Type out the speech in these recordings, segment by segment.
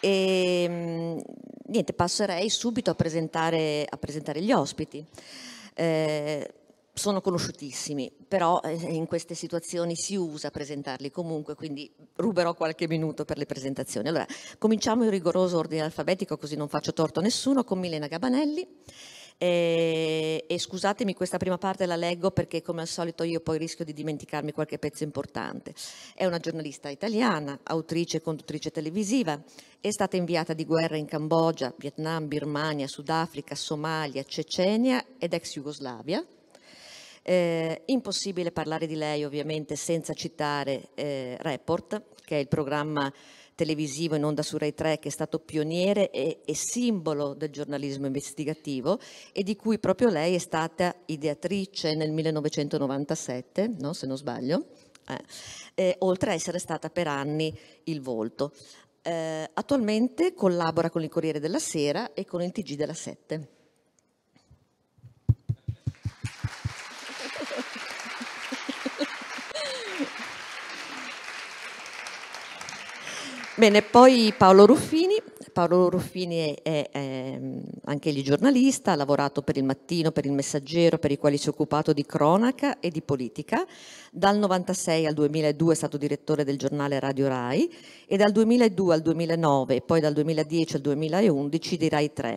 E, ehm, niente, passerei subito a presentare, a presentare gli ospiti. Eh, sono conosciutissimi, però eh, in queste situazioni si usa presentarli comunque, quindi ruberò qualche minuto per le presentazioni. Allora, cominciamo in rigoroso ordine alfabetico, così non faccio torto a nessuno, con Milena Gabanelli e, eh, e scusatemi, questa prima parte la leggo perché come al solito io poi rischio di dimenticarmi qualche pezzo importante. È una giornalista italiana, autrice e conduttrice televisiva, è stata inviata di guerra in Cambogia, Vietnam, Birmania, Sudafrica, Somalia, Cecenia ed ex Jugoslavia. Eh, impossibile parlare di lei ovviamente senza citare eh, Report, che è il programma televisivo in onda su Rai 3 che è stato pioniere e, e simbolo del giornalismo investigativo e di cui proprio lei è stata ideatrice nel 1997, no, se non sbaglio, eh, eh, oltre a essere stata per anni il volto. Eh, attualmente collabora con il Corriere della Sera e con il TG della Sette. Bene, poi Paolo Ruffini. Paolo Ruffini è, è, è mm, anche egli giornalista, ha lavorato per il Mattino, per il Messaggero, per i quali si è occupato di cronaca e di politica. Dal 1996 al 2002 è stato direttore del giornale Radio Rai e dal 2002 al 2009 e poi dal 2010 al 2011 di Rai 3,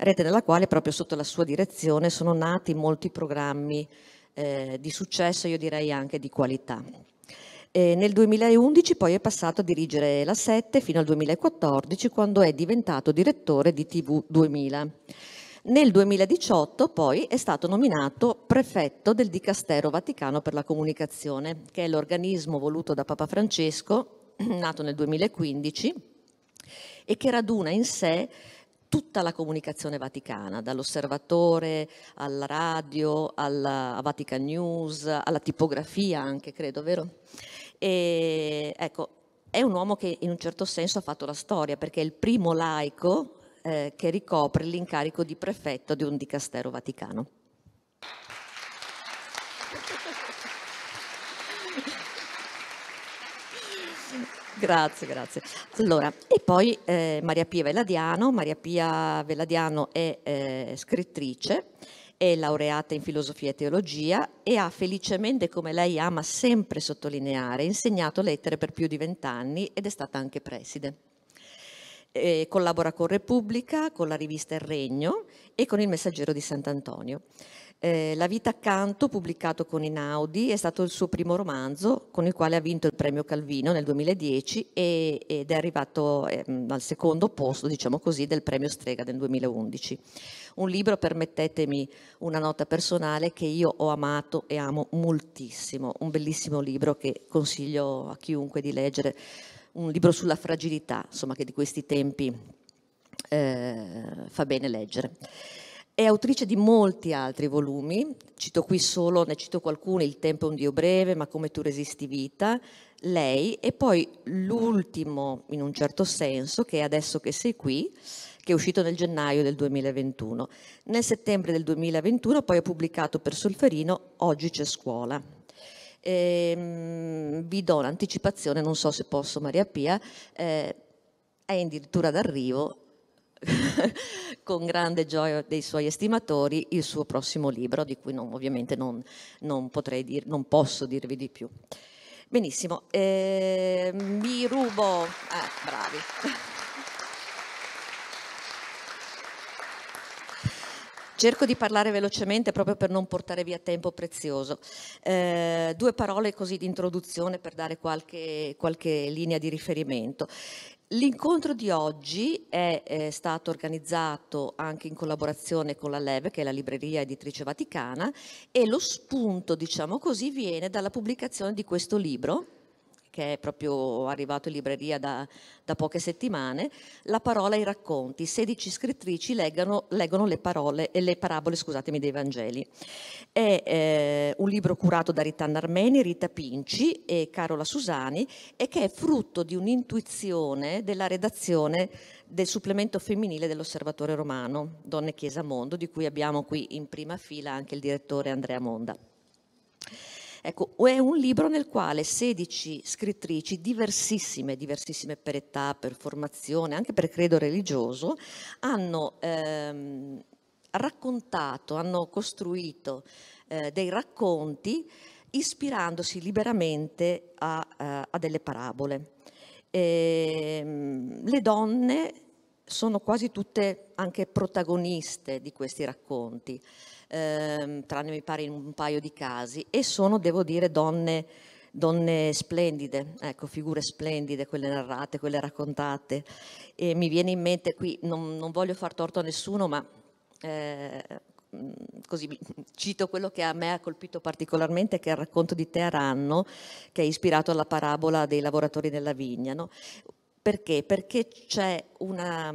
rete nella quale proprio sotto la sua direzione sono nati molti programmi eh, di successo, io direi anche di qualità. E nel 2011 poi è passato a dirigere la 7 fino al 2014 quando è diventato direttore di TV 2000. Nel 2018 poi è stato nominato prefetto del Dicastero Vaticano per la Comunicazione, che è l'organismo voluto da Papa Francesco, nato nel 2015, e che raduna in sé tutta la comunicazione vaticana, dall'osservatore alla radio, alla a Vatican News, alla tipografia anche, credo, vero? E, ecco, è un uomo che in un certo senso ha fatto la storia perché è il primo laico eh, che ricopre l'incarico di prefetto di un dicastero vaticano. Grazie, grazie. Allora, e poi eh, Maria Pia Veladiano. Maria Pia Veladiano è eh, scrittrice è laureata in filosofia e teologia e ha felicemente, come lei ama sempre sottolineare, insegnato lettere per più di vent'anni ed è stata anche preside. E eh, collabora con Repubblica, con la rivista Il Regno e con il Messaggero di Sant'Antonio. Eh, La vita accanto, pubblicato con Inaudi, è stato il suo primo romanzo con il quale ha vinto il premio Calvino nel 2010 e, ed è arrivato eh, al secondo posto, diciamo così, del premio Strega del 2011. Un libro, permettetemi una nota personale, che io ho amato e amo moltissimo, un bellissimo libro che consiglio a chiunque di leggere, un libro sulla fragilità, insomma, che di questi tempi eh, fa bene leggere. È autrice di molti altri volumi, cito qui solo, ne cito qualcuno, Il tempo è un Dio breve, ma come tu resisti vita, lei e poi l'ultimo in un certo senso, che è adesso che sei qui, che è uscito nel gennaio del 2021. Nel settembre del 2021 poi ha pubblicato per Solferino Oggi c'è scuola. Ehm, vi do un'anticipazione, non so se posso Maria Pia, eh, è addirittura d'arrivo con grande gioia dei suoi estimatori il suo prossimo libro, di cui non, ovviamente non, non, dir, non, posso dirvi di più. Benissimo, eh, mi rubo... Ah, bravi. Cerco di parlare velocemente proprio per non portare via tempo prezioso. Eh, due parole così di introduzione per dare qualche, qualche linea di riferimento. L'incontro di oggi è, è, eh, stato organizzato anche in collaborazione con la LEV, che è la libreria editrice vaticana, e lo spunto, diciamo così, viene dalla pubblicazione di questo libro che è proprio arrivato in libreria da, da poche settimane, La parola ai racconti, 16 scrittrici leggano, leggono le, parole, e eh, le parabole scusatemi, dei Vangeli. È eh, un libro curato da Rita Narmeni, Rita Pinci e Carola Susani e che è frutto di un'intuizione della redazione del supplemento femminile dell'Osservatore Romano, Donne Chiesa Mondo, di cui abbiamo qui in prima fila anche il direttore Andrea Monda. Ecco, è un libro nel quale 16 scrittrici diversissime, diversissime per età, per formazione, anche per credo religioso, hanno ehm, raccontato, hanno costruito eh, dei racconti ispirandosi liberamente a, eh, a, delle parabole. E, ehm, le donne sono quasi tutte anche protagoniste di questi racconti ehm, tranne mi pare in un paio di casi, e sono, devo dire, donne, donne splendide, ecco, figure splendide, quelle narrate, quelle raccontate. E mi viene in mente qui, non, non voglio far torto a nessuno, ma eh, così cito quello che a me ha colpito particolarmente, che è il racconto di Teheranno, che è ispirato alla parabola dei lavoratori della vigna. No? Perché? Perché c'è una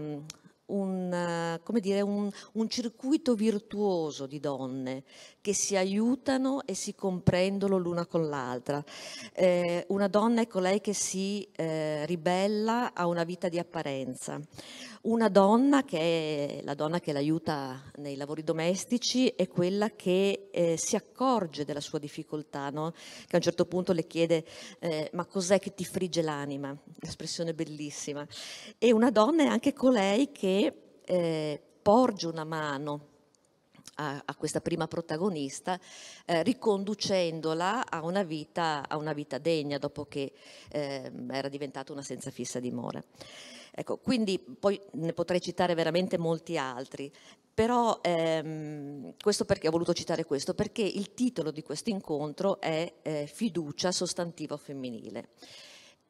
un, dire, un, un circuito virtuoso di donne che si aiutano e si comprendono l'una con l'altra. Eh, una donna è colei ecco che si eh, ribella a una vita di apparenza. Una donna che è la donna che l'aiuta nei lavori domestici è quella che eh, si accorge della sua difficoltà, no? che a un certo punto le chiede eh, ma cos'è che ti frigge l'anima? Espressione bellissima. E una donna è anche colei che eh, porge una mano a, a questa prima protagonista, eh, riconducendola a una, vita, a una, vita, degna dopo che eh, era diventata una senza fissa dimora. Ecco, quindi poi ne potrei citare veramente molti altri, però ehm, questo perché ho voluto citare questo, perché il titolo di questo incontro è eh, Fiducia sostantivo femminile.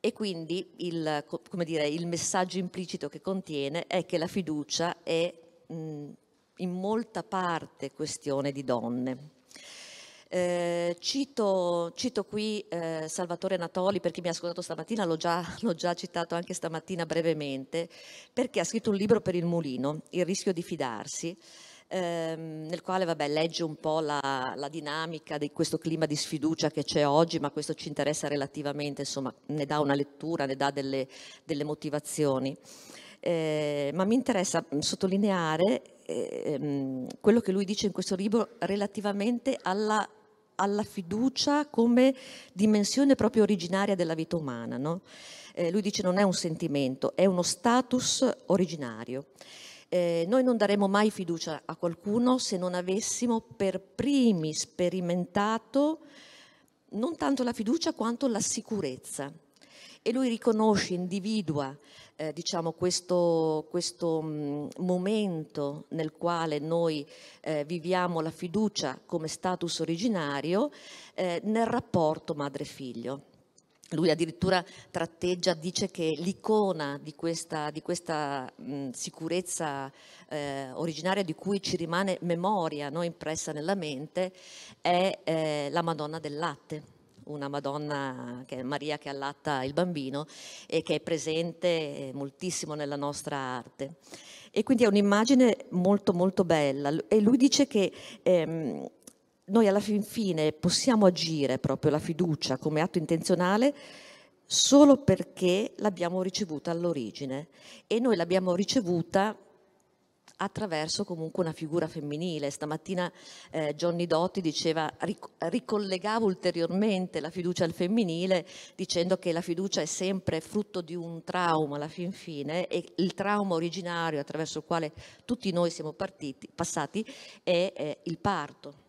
E quindi il, dire, il, messaggio implicito che contiene è che la fiducia è mh, in molta parte questione di donne. Eh, cito, cito, qui eh, Salvatore Anatoli per chi mi ha ascoltato stamattina, l'ho già, l'ho già, citato anche stamattina brevemente, perché ha scritto un libro per il mulino, Il rischio di fidarsi, ehm, nel quale vabbè, legge un po' la, la, dinamica di questo clima di sfiducia che c'è oggi, ma questo ci interessa relativamente, insomma, ne dà una lettura, ne dà delle, delle motivazioni. Eh, ma mi interessa sottolineare ehm, quello che lui dice in questo libro relativamente alla, alla fiducia come dimensione proprio originaria della vita umana. No? Eh, lui dice non è un sentimento, è uno status originario. Eh, noi non daremmo mai fiducia a qualcuno se non avessimo per primi sperimentato non tanto la fiducia quanto la sicurezza e lui riconosce, individua eh, diciamo questo, questo mh, momento nel quale noi eh, viviamo la fiducia come status originario eh, nel rapporto madre-figlio. Lui addirittura tratteggia, dice che l'icona di questa, di questa mh, sicurezza eh, originaria di cui ci rimane memoria no, impressa nella mente è eh, la Madonna del latte una Madonna che è Maria che allatta il bambino e che è presente moltissimo nella nostra arte. E quindi è un'immagine molto molto bella e lui dice che ehm, noi alla fin fine possiamo agire proprio la fiducia come atto intenzionale solo perché l'abbiamo ricevuta all'origine e noi l'abbiamo ricevuta attraverso comunque una figura femminile. Stamattina eh, Johnny Dotti diceva, ric- ricollegava ulteriormente la fiducia al femminile dicendo che la fiducia è sempre frutto di un trauma alla fin fine e il trauma originario attraverso il quale tutti noi siamo partiti, passati è eh, il parto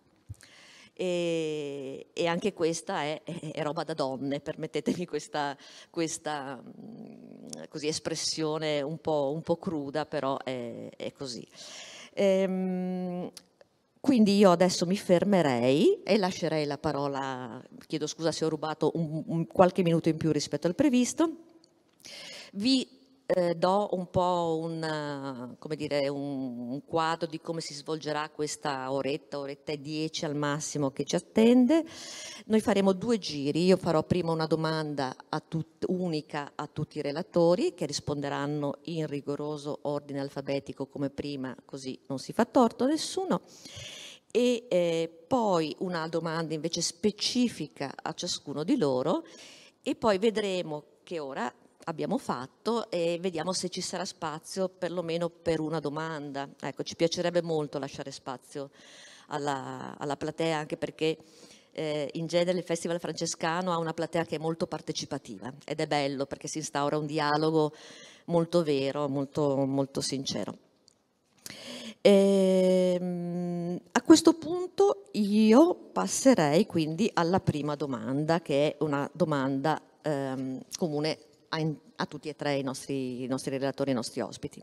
e, e anche questa è, è, roba da donne, permettetemi questa, questa mm, così, espressione un po', un po', cruda, però è, è così. Ehm, quindi io adesso mi fermerei e lascerei la parola, chiedo scusa se ho rubato un, un, qualche minuto in più rispetto al previsto. Vi eh, do un po' un, eh, dire, un, un, quadro di come si svolgerà questa oretta, oretta e dieci al massimo che ci attende. Noi faremo due giri, io farò prima una domanda a tut, unica a tutti i relatori che risponderanno in rigoroso ordine alfabetico come prima, così non si fa torto a nessuno e eh, poi una domanda invece specifica a ciascuno di loro e poi vedremo che ora abbiamo fatto e vediamo se ci sarà spazio perlomeno per una domanda. Ecco, ci piacerebbe molto lasciare spazio alla, alla platea anche perché eh, in genere il Festival Francescano ha una platea che è molto partecipativa ed è bello perché si instaura un dialogo molto vero, molto, molto sincero. E, ehm, a questo punto io passerei quindi alla prima domanda che è una domanda ehm, comune a, a tutti e tre i nostri, i nostri relatori e i nostri ospiti.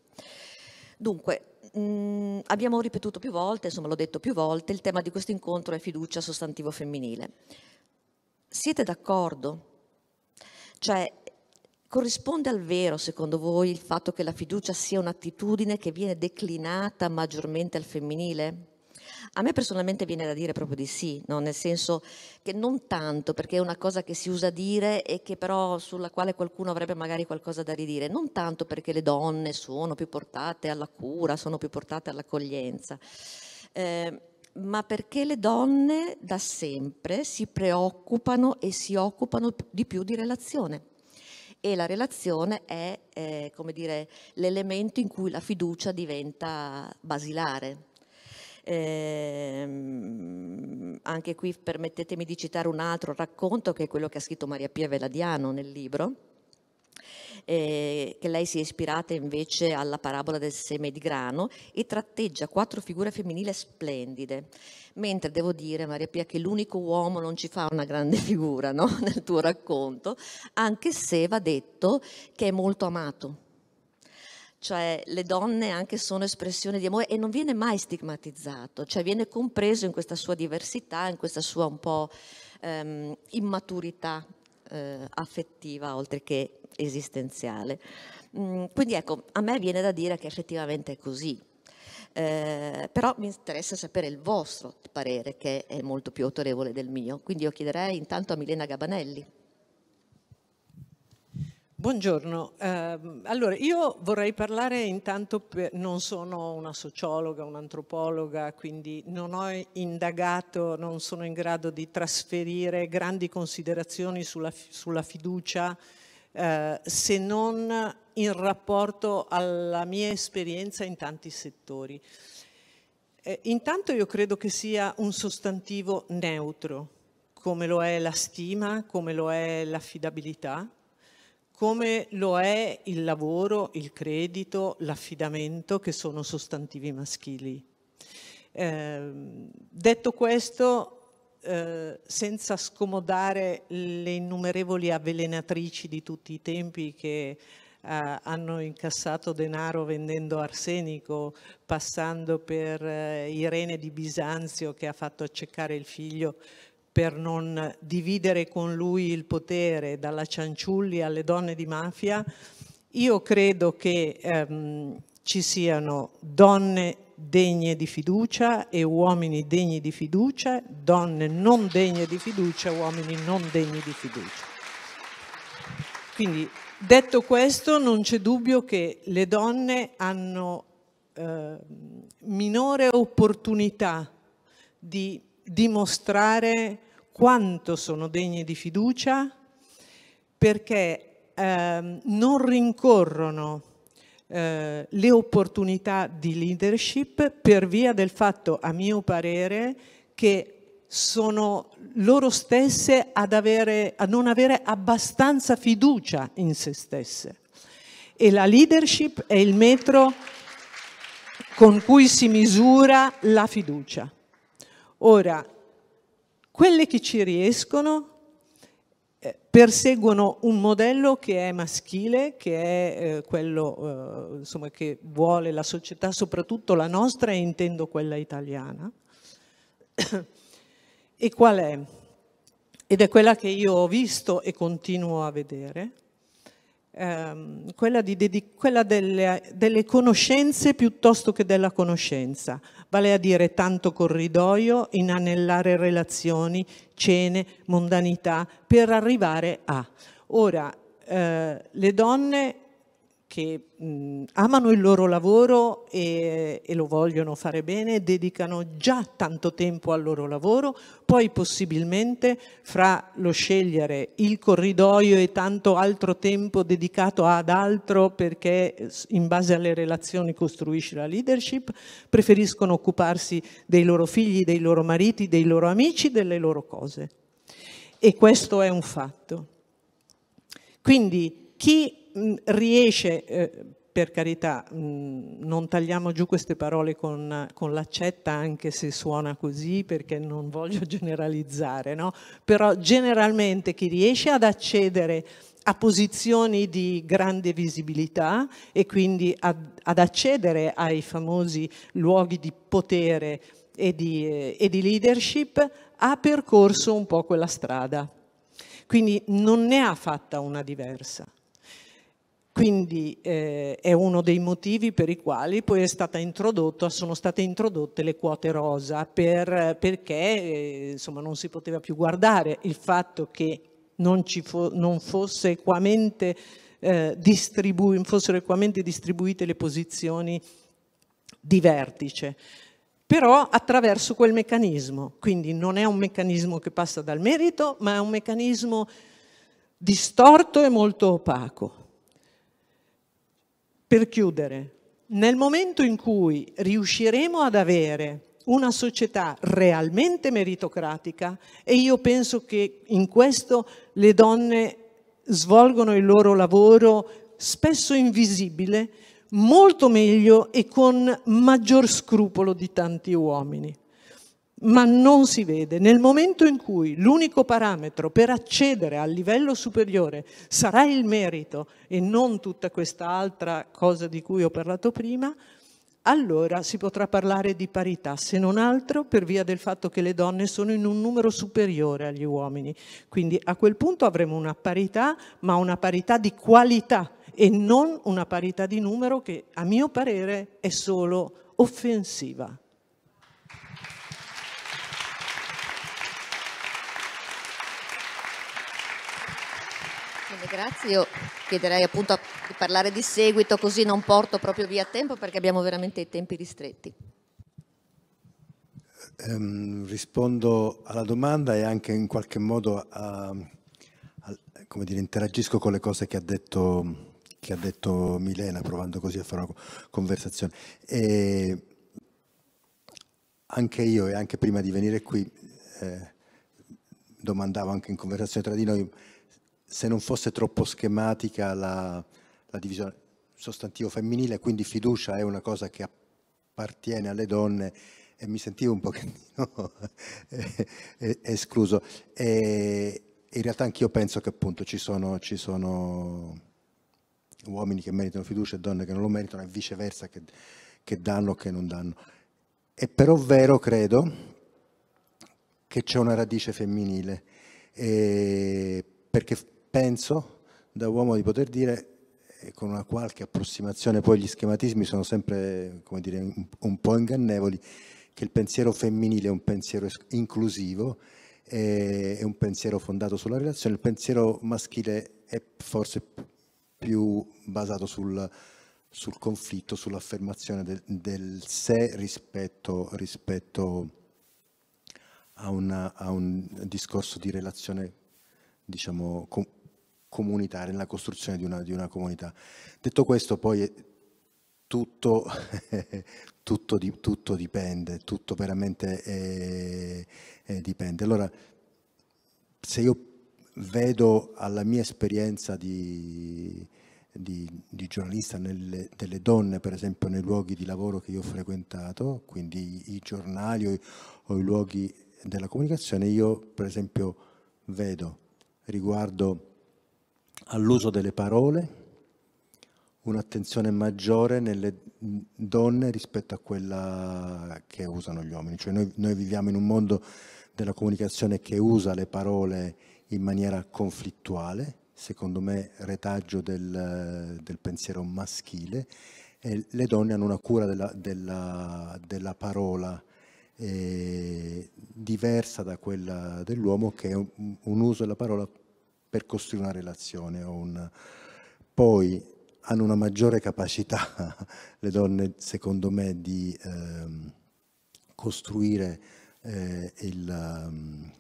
Dunque, mh, mm, abbiamo ripetuto più volte, insomma l'ho detto più volte, il tema di questo incontro è fiducia sostantivo femminile. Siete d'accordo? Cioè, corrisponde al vero, secondo voi, il fatto che la fiducia sia un'attitudine che viene declinata maggiormente al femminile? A me personalmente viene da dire proprio di sì, no? nel senso che non tanto, perché è una cosa che si usa dire e che però sulla quale qualcuno avrebbe magari qualcosa da ridire, non tanto perché le donne sono più portate alla cura, sono più portate all'accoglienza. Eh, ma perché le donne da sempre si preoccupano e si occupano di più di relazione. E la relazione è, eh, come dire, l'elemento in cui la fiducia diventa basilare, eh, anche qui permettetemi di citare un altro racconto che è quello che ha scritto Maria Pia Veladiano nel libro. Eh, che lei si è ispirata invece alla parabola del seme di grano e tratteggia quattro figure femminili splendide. Mentre devo dire, Maria Pia, che l'unico uomo non ci fa una grande figura no? nel tuo racconto, anche se va detto che è molto amato cioè le donne anche sono espressione di amore e non viene mai stigmatizzato, cioè viene compreso in questa sua diversità, in questa sua un po' ehm, immaturità eh, affettiva oltre che esistenziale. Mm, quindi ecco, a me viene da dire che effettivamente è così. Eh, però mi interessa sapere il vostro parere che è molto più autorevole del mio, quindi io chiederei intanto a Milena Gabanelli. Buongiorno, eh, allora io vorrei parlare intanto, per, non sono una sociologa, un'antropologa, quindi non ho indagato, non sono in grado di trasferire grandi considerazioni sulla, sulla fiducia eh, se non in rapporto alla mia esperienza in tanti settori. Eh, intanto io credo che sia un sostantivo neutro, come lo è la stima, come lo è l'affidabilità, come lo è il lavoro, il credito, l'affidamento che sono sostantivi maschili. Eh, detto questo, eh, senza scomodare le innumerevoli avvelenatrici di tutti i tempi che Uh, hanno incassato denaro vendendo arsenico, passando per uh, Irene di Bisanzio che ha fatto accecare il figlio per non dividere con lui il potere dalla Cianciulli alle donne di mafia, io credo che ehm, ci siano donne degne di fiducia e uomini degni di fiducia, donne non degne di fiducia, uomini non degni di fiducia. Quindi detto questo non c'è dubbio che le donne hanno eh, minore opportunità di dimostrare quanto sono degne di fiducia perché ehm, non rincorrono eh, le opportunità di leadership per via del fatto, a mio parere, che sono loro stesse ad avere, a non avere abbastanza fiducia in se stesse. E la leadership è il metro con cui si misura la fiducia. Ora, quelle che ci riescono eh, perseguono un modello che è maschile, che è eh, quello eh, insomma, che vuole la società, soprattutto la nostra e intendo quella italiana. e qual è? Ed è quella che io ho visto e continuo a vedere, ehm, quella, di, quella delle, delle conoscenze piuttosto che della conoscenza, vale a dire tanto corridoio, inanellare relazioni, cene, mondanità, per arrivare a. Ora, eh, le donne che mh, amano il loro lavoro e, e, lo vogliono fare bene, dedicano già tanto tempo al loro lavoro, poi possibilmente fra lo scegliere il corridoio e tanto altro tempo dedicato ad altro perché in base alle relazioni costruisce la leadership, preferiscono occuparsi dei loro figli, dei loro mariti, dei loro amici, delle loro cose. E questo è un fatto. Quindi chi riesce, eh, per carità, mh, non tagliamo giù queste parole con, con, l'accetta, anche se suona così, perché non voglio generalizzare, no? però generalmente chi riesce ad accedere a posizioni di grande visibilità e quindi ad, ad accedere ai famosi luoghi di potere e di, eh, e di leadership, ha percorso un po' quella strada. Quindi non ne ha fatta una diversa. Quindi eh, è uno dei motivi per i quali poi sono state introdotte le quote rosa, per, perché eh, insomma, non si poteva più guardare il fatto che non, fo non fosse equamente, eh, distribu fossero equamente distribuite le posizioni di vertice però attraverso quel meccanismo, quindi non è un meccanismo che passa dal merito, ma è un meccanismo distorto e molto opaco. Per chiudere, nel momento in cui riusciremo ad avere una società realmente meritocratica e io penso che in questo le donne svolgono il loro lavoro spesso invisibile, molto meglio e con maggior scrupolo di tanti uomini ma non si vede. Nel momento in cui l'unico parametro per accedere al livello superiore sarà il merito e non tutta questa altra cosa di cui ho parlato prima, allora si potrà parlare di parità, se non altro per via del fatto che le donne sono in un numero superiore agli uomini. Quindi a quel punto avremo una parità, ma una parità di qualità e non una parità di numero che a mio parere è solo offensiva. Grande, grazie. Io chiederei appunto di parlare di seguito così non porto proprio via tempo perché abbiamo veramente i tempi ristretti. Um, rispondo alla domanda e anche in qualche modo a, a, dire, interagisco con le cose che ha, detto, che ha detto Milena provando così a fare una conversazione. E anche io e anche prima di venire qui eh, domandavo anche in conversazione tra di noi se non fosse troppo schematica la, la divisione sostantivo femminile, quindi fiducia è una cosa che appartiene alle donne e mi sentivo un pochettino eh, eh, escluso. E in realtà anch'io penso che appunto ci sono, ci sono, uomini che meritano fiducia e donne che non lo meritano e viceversa che, che danno o che non danno. È però vero, credo, che c'è una radice femminile, eh, perché penso, da uomo, di poter dire con una qualche approssimazione, poi gli schematismi sono sempre dire, un, un, po' ingannevoli, che il pensiero femminile è un pensiero inclusivo, è, è un pensiero fondato sulla relazione, il pensiero maschile è forse più basato sul, sul conflitto, sull'affermazione del, del sé rispetto, rispetto a, una, a, un discorso di relazione diciamo, com- comunitaria, nella costruzione di una, di una comunità. Detto questo, poi tutto, tutto, di, tutto dipende, tutto veramente eh, eh, dipende. Allora, se io vedo alla mia esperienza di, di, di, giornalista nelle, delle donne, per esempio nei luoghi di lavoro che io ho frequentato, quindi i giornali o i, o i luoghi della comunicazione, io per esempio vedo riguardo all'uso delle parole, un'attenzione maggiore nelle donne rispetto a quella che usano gli uomini. Cioè noi, noi, viviamo in un mondo della comunicazione che usa le parole in maniera conflittuale, secondo me retaggio del, del pensiero maschile, e le donne hanno una cura della, della, della parola eh, diversa da quella dell'uomo che è un, un uso della parola per costruire una relazione. Un... Poi hanno una maggiore capacità le donne, secondo me, di eh, costruire eh, il, um,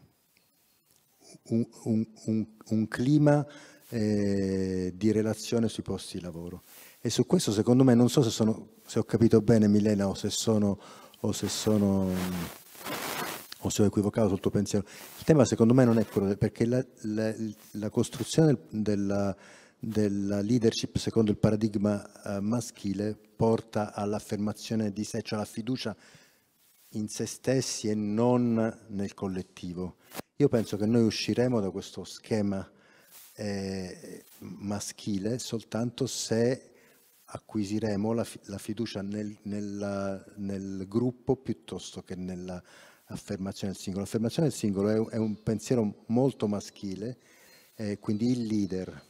un, un, un, clima eh, di relazione sui posti di lavoro. E su questo, secondo me, non so se, sono, se ho capito bene Milena o se sono, o se sono o se ho equivocato sul tuo pensiero. Il tema secondo me non è quello, perché la, la, la costruzione della, della, leadership secondo il paradigma eh, maschile porta all'affermazione di sé, cioè alla fiducia in se stessi e non nel collettivo. Io penso che noi usciremo da questo schema eh, maschile soltanto se acquisiremo la, la fiducia nel, nella, nel gruppo piuttosto che nella affermazione del singolo. L'affermazione del singolo è, un pensiero molto maschile, eh, quindi il leader.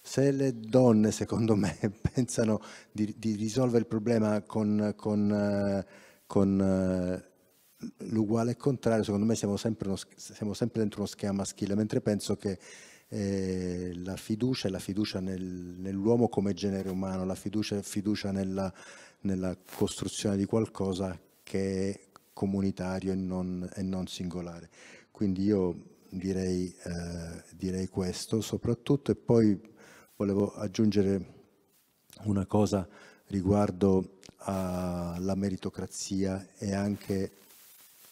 Se le donne, secondo me, pensano di, di risolvere il problema con, con, eh, con eh, l'uguale e contrario, secondo me siamo sempre, uno, siamo sempre, dentro uno schema maschile, mentre penso che eh, la fiducia è la fiducia nel, nell'uomo come genere umano, la fiducia è fiducia nella, nella costruzione di qualcosa che comunitario e non, e non singolare. Quindi io direi, eh, direi questo soprattutto e poi volevo aggiungere una cosa riguardo alla meritocrazia e anche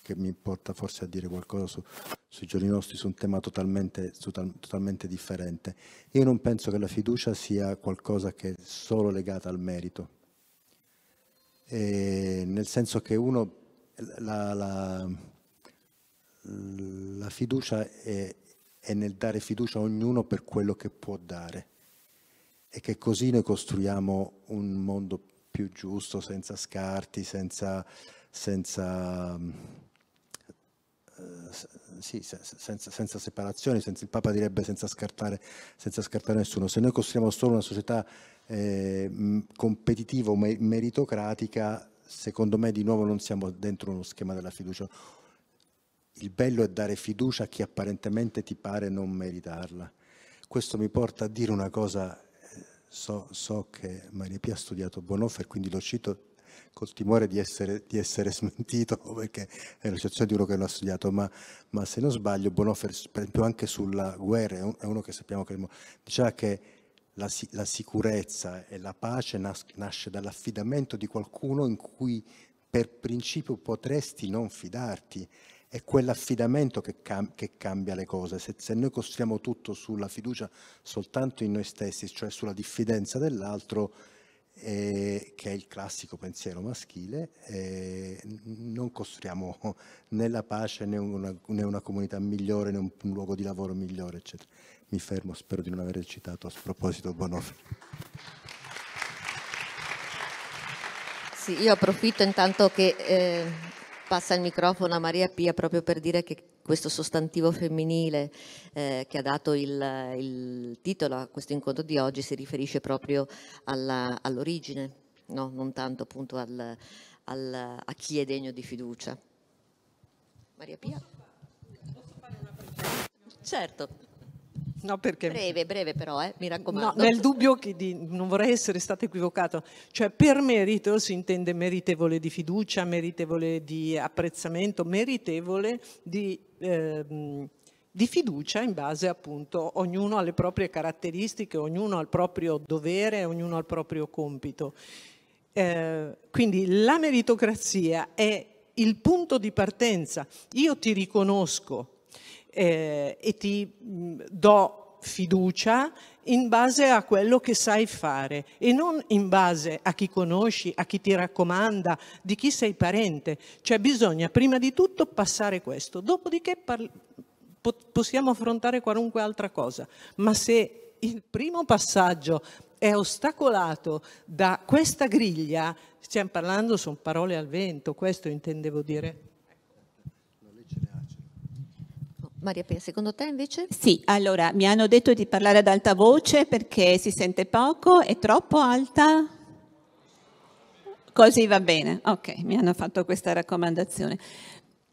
che mi porta forse a dire qualcosa su, sui giorni nostri su un tema totalmente, su, totalmente differente. Io non penso che la fiducia sia qualcosa che è solo legata al merito, e nel senso che uno la, la, la fiducia è, è nel dare fiducia a ognuno per quello che può dare e che così noi costruiamo un mondo più giusto, senza scarti, senza, senza, eh, sì, senza, senza separazioni, senza, il Papa direbbe senza scartare, senza scartare nessuno. Se noi costruiamo solo una società eh, competitiva o meritocratica, secondo me di nuovo non siamo dentro uno schema della fiducia. Il bello è dare fiducia a chi apparentemente ti pare non meritarla. Questo mi porta a dire una cosa, eh, so, so che Maria Pia ha studiato Bonhoeffer, quindi lo cito col timore di essere, di essere smentito, perché è una situazione di uno che non ha studiato, ma, ma, se non sbaglio Bonhoeffer, per esempio anche sulla guerra, è uno che sappiamo che diceva che la, la sicurezza e la pace nas- nasce dall'affidamento di qualcuno in cui per principio potresti non fidarti è quell'affidamento che, cam- che, cambia le cose. Se, se, noi costruiamo tutto sulla fiducia soltanto in noi stessi, cioè sulla diffidenza dell'altro, eh, che è il classico pensiero maschile, eh, non costruiamo né la pace né una, né una comunità migliore né un, un luogo di lavoro migliore, eccetera mi fermo, spero di non aver citato a proposito Bonofi. Sì, io approfitto intanto che eh, passa il microfono a Maria Pia proprio per dire che questo sostantivo femminile eh, che ha dato il, il, titolo a questo incontro di oggi si riferisce proprio all'origine, no? non tanto appunto al, al, a chi è degno di fiducia. Maria Pia? Posso fare, una Certo. No, perché... Breve, breve però, eh, mi raccomando. No, nel dubbio che di, non vorrei essere stato equivocato, cioè per merito si intende meritevole di fiducia, meritevole di apprezzamento, meritevole di, eh, di fiducia in base appunto ognuno alle proprie caratteristiche, ognuno al proprio dovere, ognuno al proprio compito. Eh, quindi la meritocrazia è il punto di partenza. Io ti riconosco eh, e ti mm, do fiducia in base a quello che sai fare e non in base a chi conosci, a chi ti raccomanda, di chi sei parente. Cioè bisogna prima di tutto passare questo, dopodiché po possiamo affrontare qualunque altra cosa. Ma se il primo passaggio è ostacolato da questa griglia, stiamo parlando, sono parole al vento, questo intendevo dire. Maria Pia, secondo te invece? Sì, allora mi hanno detto di parlare ad alta voce perché si sente poco, è troppo alta? Così va bene, ok, mi hanno fatto questa raccomandazione.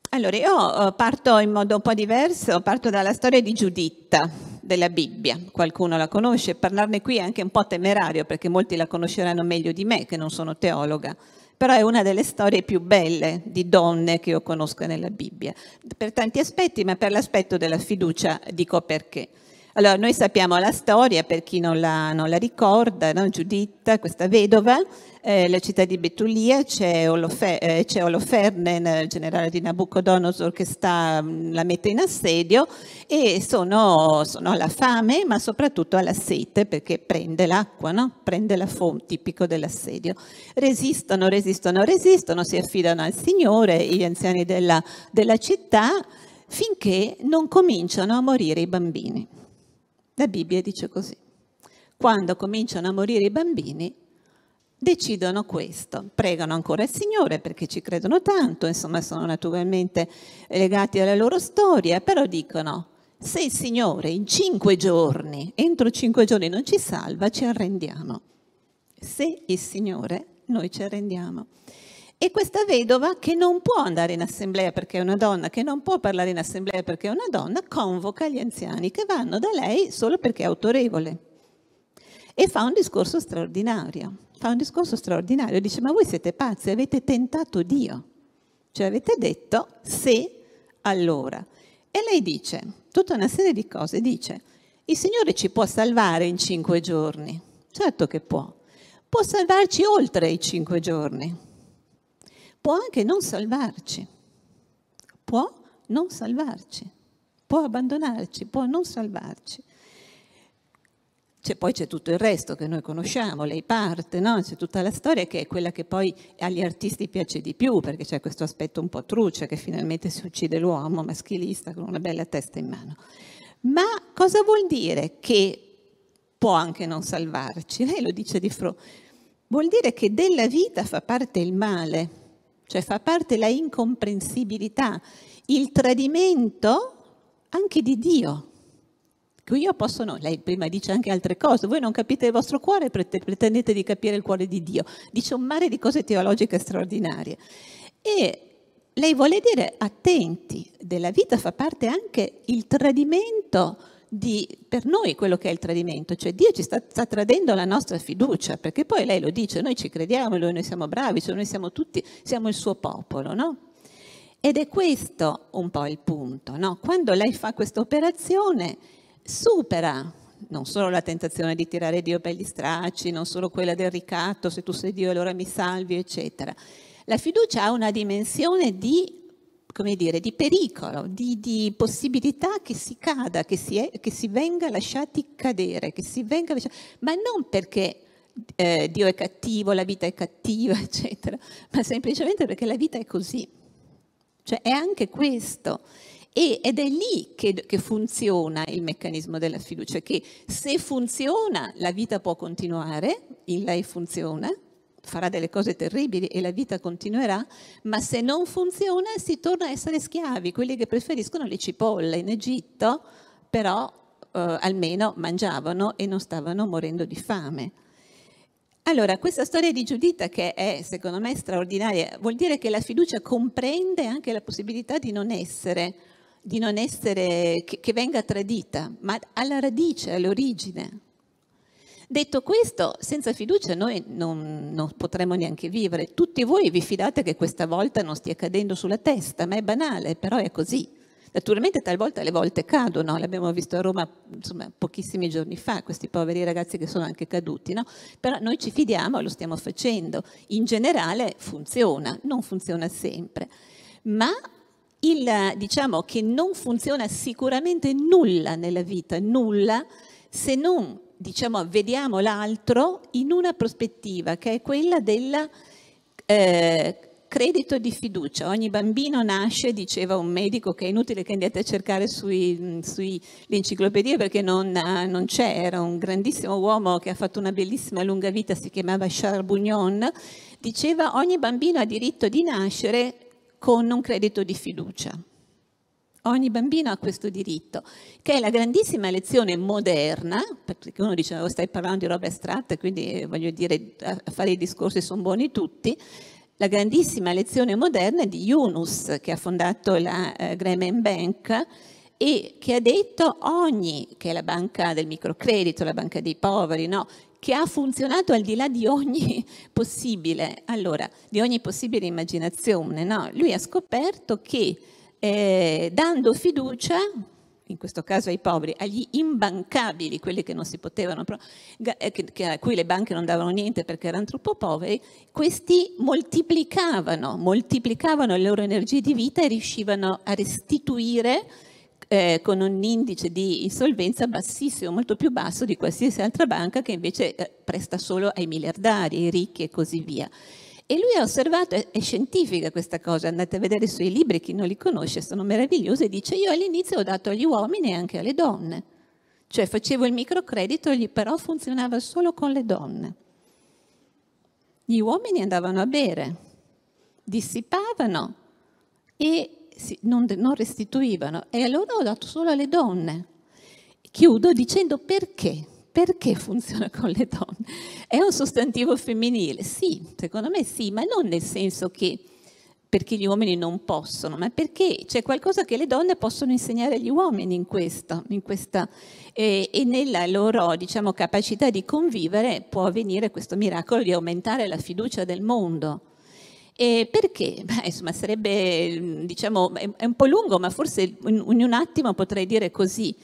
Allora io eh, parto in modo un po' diverso, parto dalla storia di Giuditta della Bibbia, qualcuno la conosce, parlarne qui è anche un po' temerario perché molti la conosceranno meglio di me che non sono teologa però è una delle storie più belle di donne che io conosco nella Bibbia, per tanti aspetti, ma per l'aspetto della fiducia dico perché. Allora, noi sappiamo la storia, per chi non la, non la ricorda, no? Giuditta, questa vedova, eh, la città di Betulia, c'è, Olofer- eh, c'è Oloferne, il generale di Nabucodonosor, che sta, mm, la mette in assedio e sono, sono, alla fame, ma soprattutto alla sete, perché prende l'acqua, no? prende la fonte tipico dell'assedio. Resistono, resistono, resistono, si affidano al Signore, gli anziani della, della città, finché non cominciano a morire i bambini. La Bibbia dice così. Quando cominciano a morire i bambini, decidono questo, pregano ancora il Signore perché ci credono tanto, insomma sono naturalmente legati alla loro storia, però dicono, se il Signore in cinque giorni, entro cinque giorni non ci salva, ci arrendiamo. Se il Signore, noi ci arrendiamo e questa vedova che non può andare in assemblea perché è una donna, che non può parlare in assemblea perché è una donna, convoca gli anziani che vanno da lei solo perché è autorevole. E fa un discorso straordinario, fa un discorso straordinario, dice ma voi siete pazzi, avete tentato Dio, cioè avete detto se allora. E lei dice tutta una serie di cose, dice il Signore ci può salvare in cinque giorni, certo che può, può salvarci oltre i cinque giorni può anche non salvarci, può non salvarci, può abbandonarci, può non salvarci. C'è, poi c'è tutto il resto che noi conosciamo, lei parte, no? c'è tutta la storia che è quella che poi agli artisti piace di più, perché c'è questo aspetto un po' truce che finalmente si uccide l'uomo maschilista con una bella testa in mano. Ma cosa vuol dire che può anche non salvarci? Lei lo dice di Fro. Vuol dire che della vita fa parte il male, cioè fa parte la incomprensibilità, il tradimento anche di Dio. Qui io posso, no, lei prima dice anche altre cose, voi non capite il vostro cuore, pretendete di capire il cuore di Dio, dice un mare di cose teologiche straordinarie. E lei vuole dire attenti, della vita fa parte anche il tradimento di, per noi quello che è il tradimento, cioè Dio ci sta, sta, tradendo la nostra fiducia, perché poi lei lo dice, noi ci crediamo, noi siamo bravi, cioè noi siamo tutti, siamo il suo popolo, no? Ed è questo un po' il punto, no? Quando lei fa questa operazione supera non solo la tentazione di tirare Dio per gli stracci, non solo quella del ricatto, se tu sei Dio allora mi salvi, eccetera. La fiducia ha una dimensione di come dire, di pericolo, di, di possibilità che si cada, che si, è, che si, venga lasciati cadere, che si venga lasciati, ma non perché eh, Dio è cattivo, la vita è cattiva, eccetera, ma semplicemente perché la vita è così. Cioè è anche questo. E, ed è lì che, che, funziona il meccanismo della fiducia, che se funziona la vita può continuare, in lei funziona, farà delle cose terribili e la vita continuerà, ma se non funziona si torna a essere schiavi, quelli che preferiscono le cipolle in Egitto, però eh, almeno mangiavano e non stavano morendo di fame. Allora, questa storia di Giudita, che è secondo me straordinaria, vuol dire che la fiducia comprende anche la possibilità di non essere, di non essere che, che venga tradita, ma alla radice, all'origine. Detto questo, senza fiducia noi non, non, potremo neanche vivere. Tutti voi vi fidate che questa volta non stia cadendo sulla testa, ma è banale, però è così. Naturalmente talvolta le volte cadono, l'abbiamo visto a Roma insomma, pochissimi giorni fa, questi poveri ragazzi che sono anche caduti, no? però noi ci fidiamo e lo stiamo facendo. In generale funziona, non funziona sempre, ma il, diciamo che non funziona sicuramente nulla nella vita, nulla se non diciamo, vediamo l'altro in una prospettiva che è quella del eh, credito di fiducia. Ogni bambino nasce, diceva un medico, che è inutile che andiate a cercare sull'enciclopedia enciclopedie perché non, non c'è, era un grandissimo uomo che ha fatto una bellissima lunga vita, si chiamava Charles Bugnon, diceva ogni bambino ha diritto di nascere con un credito di fiducia. Ogni bambino ha questo diritto, che è la grandissima lezione moderna, perché uno dice, oh, stai parlando di roba astratta, quindi eh, voglio dire, a fare i discorsi sono buoni tutti, la grandissima lezione moderna di Yunus, che ha fondato la eh, Grameen Bank, e che ha detto ogni, che è la banca del microcredito, la banca dei poveri, no? che ha funzionato al di là di ogni possibile, allora, di ogni possibile immaginazione. No? Lui ha scoperto che eh, dando fiducia, in questo caso ai poveri, agli imbancabili, quelli che non si potevano, eh, a cui le banche non davano niente perché erano troppo poveri, questi moltiplicavano, moltiplicavano le loro energie di vita e riuscivano a restituire eh, con un indice di insolvenza bassissimo, molto più basso di qualsiasi altra banca che invece eh, presta solo ai miliardari, ai ricchi e così via. E lui ha osservato, è scientifica questa cosa, andate a vedere i suoi libri, chi non li conosce sono meravigliosi, e dice io all'inizio ho dato agli uomini e anche alle donne, cioè facevo il microcredito, però funzionava solo con le donne. Gli uomini andavano a bere, dissipavano e non, non restituivano, e allora ho dato solo alle donne. Chiudo dicendo perché perché funziona con le donne? È un sostantivo femminile? Sì, secondo me sì, ma non nel senso che perché gli uomini non possono, ma perché c'è qualcosa che le donne possono insegnare agli uomini in questo, in questa, eh, e nella loro diciamo, capacità di convivere può avvenire questo miracolo di aumentare la fiducia del mondo. E perché? Beh, insomma, sarebbe, diciamo, è un po' lungo, ma forse in un attimo potrei dire così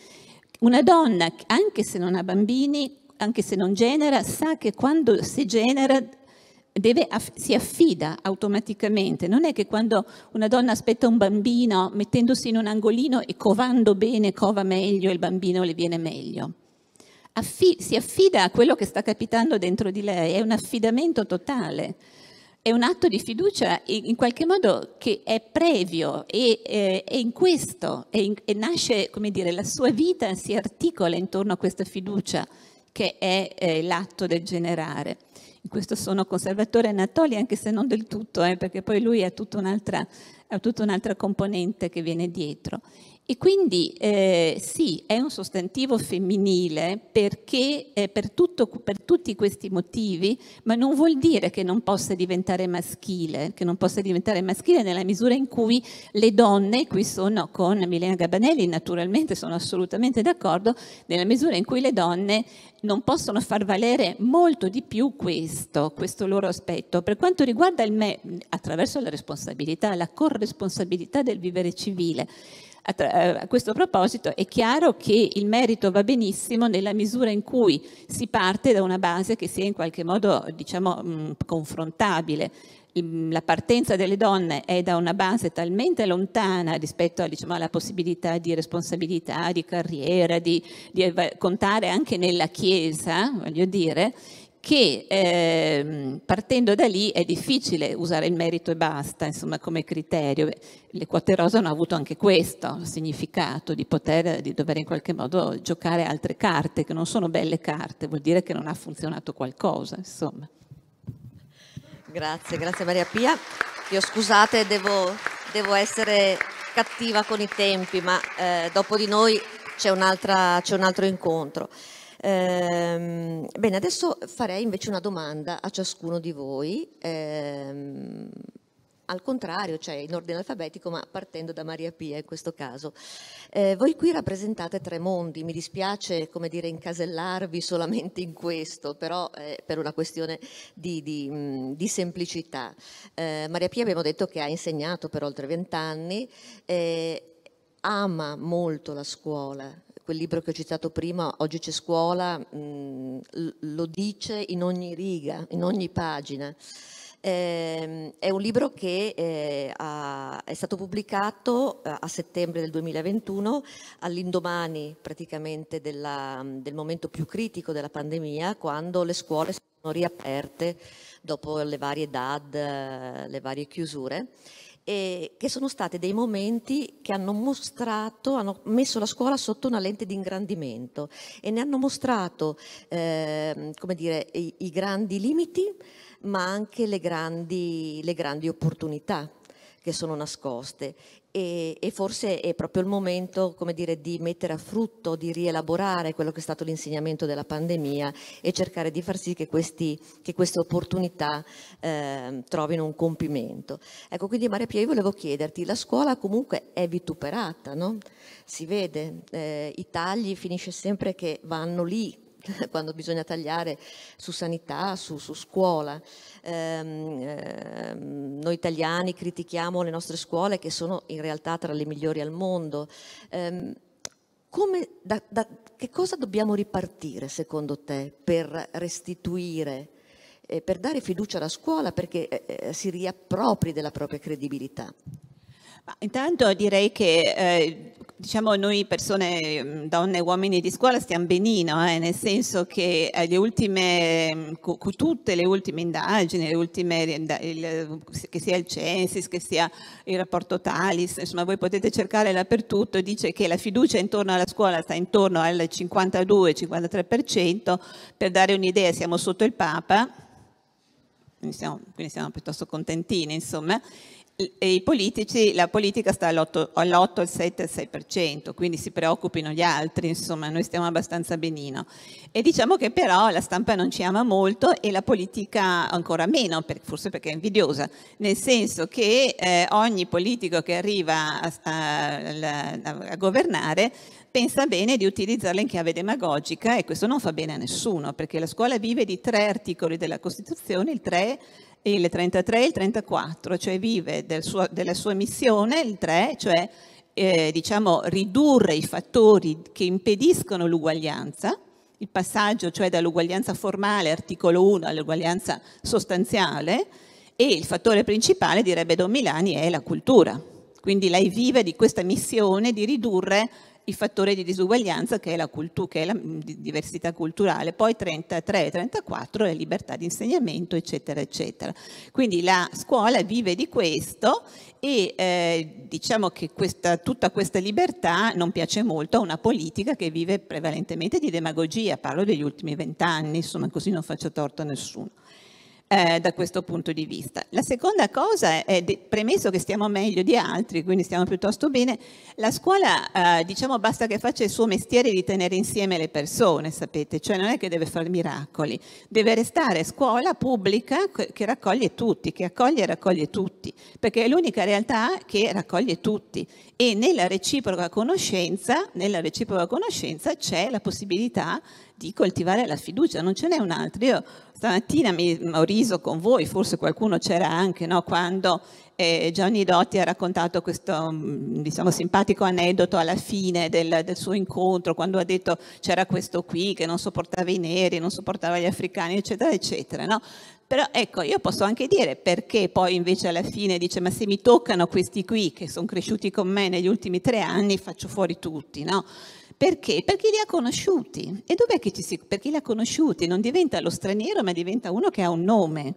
una donna, anche se non ha bambini, anche se non genera, sa che quando si genera deve, si affida automaticamente. Non è che quando una donna aspetta un bambino mettendosi in un angolino e covando bene cova meglio e il bambino le viene meglio. Affi- si affida a quello che sta capitando dentro di lei, è un affidamento totale è un atto di fiducia in qualche modo che è previo e eh, è in questo, è in, e nasce, come dire, la sua vita si articola intorno a questa fiducia che è eh, l'atto del generare. In questo sono conservatore Anatoli, anche se non del tutto, eh, perché poi lui ha tutta, un'altra, ha tutta un'altra componente che viene dietro. E quindi eh, sì, è un sostantivo femminile perché eh, per, tutto, per, tutti questi motivi, ma non vuol dire che non possa diventare maschile, che non possa diventare maschile nella misura in cui le donne, qui sono con Milena Gabanelli, naturalmente sono assolutamente d'accordo, nella misura in cui le donne non possono far valere molto di più questo, questo loro aspetto. Per quanto riguarda il me, attraverso la responsabilità, la corresponsabilità del vivere civile, a, questo proposito è chiaro che il merito va benissimo nella misura in cui si parte da una base che sia in qualche modo diciamo, mm, confrontabile la partenza delle donne è da una base talmente lontana rispetto diciamo, alla possibilità di responsabilità, di carriera, di, di contare anche nella Chiesa, voglio dire, che ehm, partendo da lì è difficile usare il merito e basta, insomma, come criterio. Le quote rosa hanno avuto anche questo significato di poter, di dover in qualche modo giocare altre carte, che non sono belle carte, vuol dire che non ha funzionato qualcosa, insomma. Grazie, grazie Maria Pia. Io scusate, devo, devo essere cattiva con i tempi, ma eh, dopo di noi c'è, c'è un altro incontro. Ehm, bene, adesso farei invece una domanda a ciascuno di voi, ehm, al contrario, cioè in ordine alfabetico, ma partendo da Maria Pia in questo caso. Eh, voi qui rappresentate tre mondi, mi dispiace come dire incasellarvi solamente in questo, però eh, per una questione di, di, mh, mm, di semplicità. Eh, Maria Pia abbiamo detto che ha insegnato per oltre vent'anni, eh, ama molto la scuola, quel libro che ho citato prima, Oggi c'è scuola, mh, mm, lo dice in ogni riga, in ogni pagina. Eh, è un libro che eh, ha, è stato pubblicato eh, a settembre del 2021, all'indomani praticamente della, del momento più critico della pandemia, quando le scuole sono riaperte dopo le varie DAD, le varie chiusure e che sono stati dei momenti che hanno mostrato, hanno messo la scuola sotto una lente di ingrandimento e ne hanno mostrato eh, dire, i, i, grandi limiti ma anche le grandi, le grandi opportunità che sono nascoste e, e, forse è proprio il momento come dire, di mettere a frutto, di rielaborare quello che è stato l'insegnamento della pandemia e cercare di far sì che, questi, che queste opportunità eh, trovino un compimento. Ecco, quindi Maria Pia, io volevo chiederti, la scuola comunque è vituperata, no? si vede, eh, i tagli finisce sempre che vanno lì quando bisogna tagliare su sanità, su, su scuola ehm, ehm, noi italiani critichiamo le nostre scuole che sono in realtà tra le migliori al mondo. Ehm, come, da, da, che cosa dobbiamo ripartire secondo te per restituire, eh, per dare fiducia alla scuola perché eh, eh si riappropri della propria credibilità? intanto direi che eh, diciamo noi persone, mm, donne e uomini di scuola stiamo benino, eh, nel senso che eh, le ultime, mm, con tutte le ultime indagini, le ultime, eh, il, che sia il Censis, che sia il rapporto Talis, insomma voi potete cercare dappertutto, dice che la fiducia intorno alla scuola sta intorno al 52-53%, per dare un'idea siamo sotto il Papa, quindi siamo, quindi siamo piuttosto contentini insomma, i politici, la politica sta all'8, all'8, al 7, al 6%, quindi si preoccupino gli altri, insomma, noi stiamo abbastanza benino. E diciamo che però la stampa non ci ama molto e la politica ancora meno, forse perché è invidiosa, nel senso che eh, ogni politico che arriva a, a, a, a governare pensa bene di utilizzarla in chiave demagogica e questo non fa bene a nessuno, perché la scuola vive di tre articoli della Costituzione, il 3 il 33 e il 34, cioè vive del suo, della sua missione, il 3, cioè eh, diciamo, ridurre i fattori che impediscono l'uguaglianza, il passaggio cioè dall'uguaglianza formale, articolo 1, all'uguaglianza sostanziale, e il fattore principale, direbbe Don Milani, è la cultura. Quindi lei vive di questa missione di ridurre il fattore di disuguaglianza che è la, cultu- che è la diversità culturale, poi 33 e 34 è libertà di insegnamento, eccetera, eccetera. Quindi la scuola vive di questo e eh, diciamo che questa, tutta questa libertà non piace molto a una politica che vive prevalentemente di demagogia, parlo degli ultimi vent'anni, insomma così non faccio torto a nessuno eh, da questo punto di vista. La seconda cosa è, de- premesso che stiamo meglio di altri, quindi stiamo piuttosto bene, la scuola eh, diciamo basta che faccia il suo mestiere di tenere insieme le persone, sapete, cioè non è che deve fare miracoli, deve restare scuola pubblica che raccoglie tutti, che accoglie e raccoglie tutti, perché è l'unica realtà che raccoglie tutti e nella reciproca conoscenza, nella reciproca conoscenza c'è la possibilità di coltivare la fiducia, non ce n'è un'altra. Io stamattina mi ho riso con voi, forse qualcuno c'era anche, no? quando eh, Gianni Dotti ha raccontato questo mm, diciamo, simpatico aneddoto alla fine del, del suo incontro, quando ha detto c'era questo qui che non sopportava i neri, non sopportava gli africani, eccetera, eccetera. No? Però ecco, io posso anche dire perché poi invece alla fine dice ma se mi toccano questi qui che sono cresciuti con me negli ultimi tre anni faccio fuori tutti, no? Perché? Perché li ha conosciuti. E dov'è che ci si... Perché li ha conosciuti? Non diventa lo straniero ma diventa uno che ha un nome.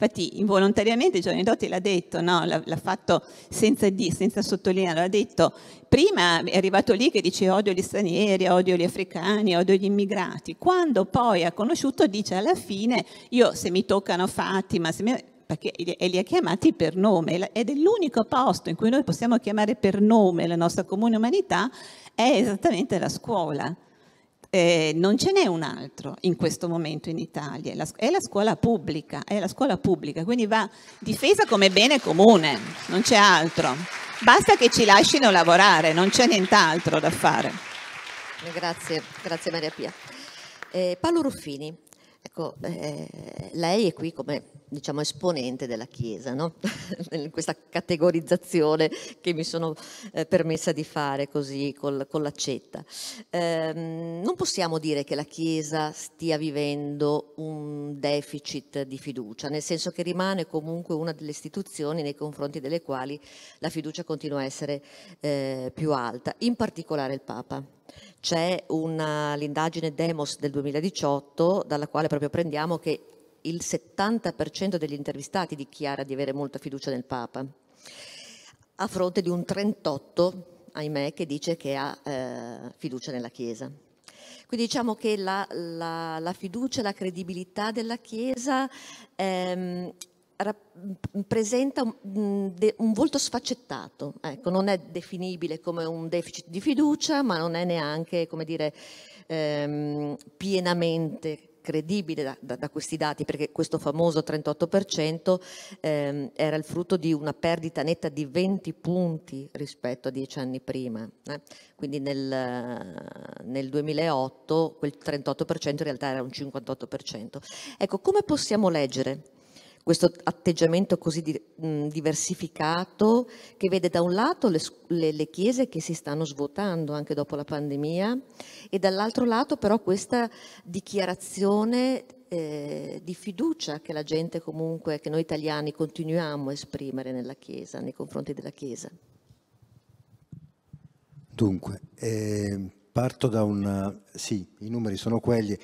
Infatti involontariamente Giovanni Dotti l'ha detto, no? l'ha, fatto senza, di, senza sottolinearlo, l'ha detto prima è arrivato lì che dice odio gli stranieri, odio gli africani, odio gli immigrati, quando poi ha conosciuto dice alla fine io se mi toccano Fatima, se mi perché e li ha chiamati per nome ed è l'unico posto in cui noi possiamo chiamare per nome la nostra comune umanità è esattamente la scuola. Eh, non ce n'è un altro in questo momento in Italia, è la scuola pubblica, è la scuola pubblica, quindi va difesa come bene comune, non c'è altro. Basta che ci lasciano lavorare, non c'è nient'altro da fare. Grazie, grazie Maria Pia. Eh, Paolo Ruffini, ecco, eh, lei è qui come diciamo, esponente della Chiesa, no? in questa categorizzazione che mi sono eh, permessa di fare così col, con l'accetta. Eh, non possiamo dire che la Chiesa stia vivendo un deficit di fiducia, nel senso che rimane comunque una delle istituzioni nei confronti delle quali la fiducia continua a essere eh, più alta, in particolare il Papa. C'è l'indagine Demos del 2018 dalla quale proprio prendiamo che il 70% degli intervistati dichiara di avere molta fiducia nel Papa, a fronte di un 38%, ahimè, che dice che ha eh, fiducia nella Chiesa. Quindi diciamo che la, la, la fiducia e la credibilità della Chiesa ehm, presenta un, un, volto sfaccettato, ecco, non è definibile come un deficit di fiducia, ma non è neanche, come dire, ehm, pienamente credibile da, da, da, questi dati, perché questo famoso 38% ehm, era il frutto di una perdita netta di 20 punti rispetto a 10 anni prima. Eh? Quindi nel, nel 2008 quel 38% in realtà era un 58%. Ecco, come possiamo leggere questo atteggiamento così di, mh, diversificato che vede da un lato le, le, le, chiese che si stanno svuotando anche dopo la pandemia e dall'altro lato però questa dichiarazione eh, di fiducia che la gente comunque, che noi italiani continuiamo a esprimere nella Chiesa, nei confronti della Chiesa. Dunque, eh, parto da una... sì, i numeri sono quelli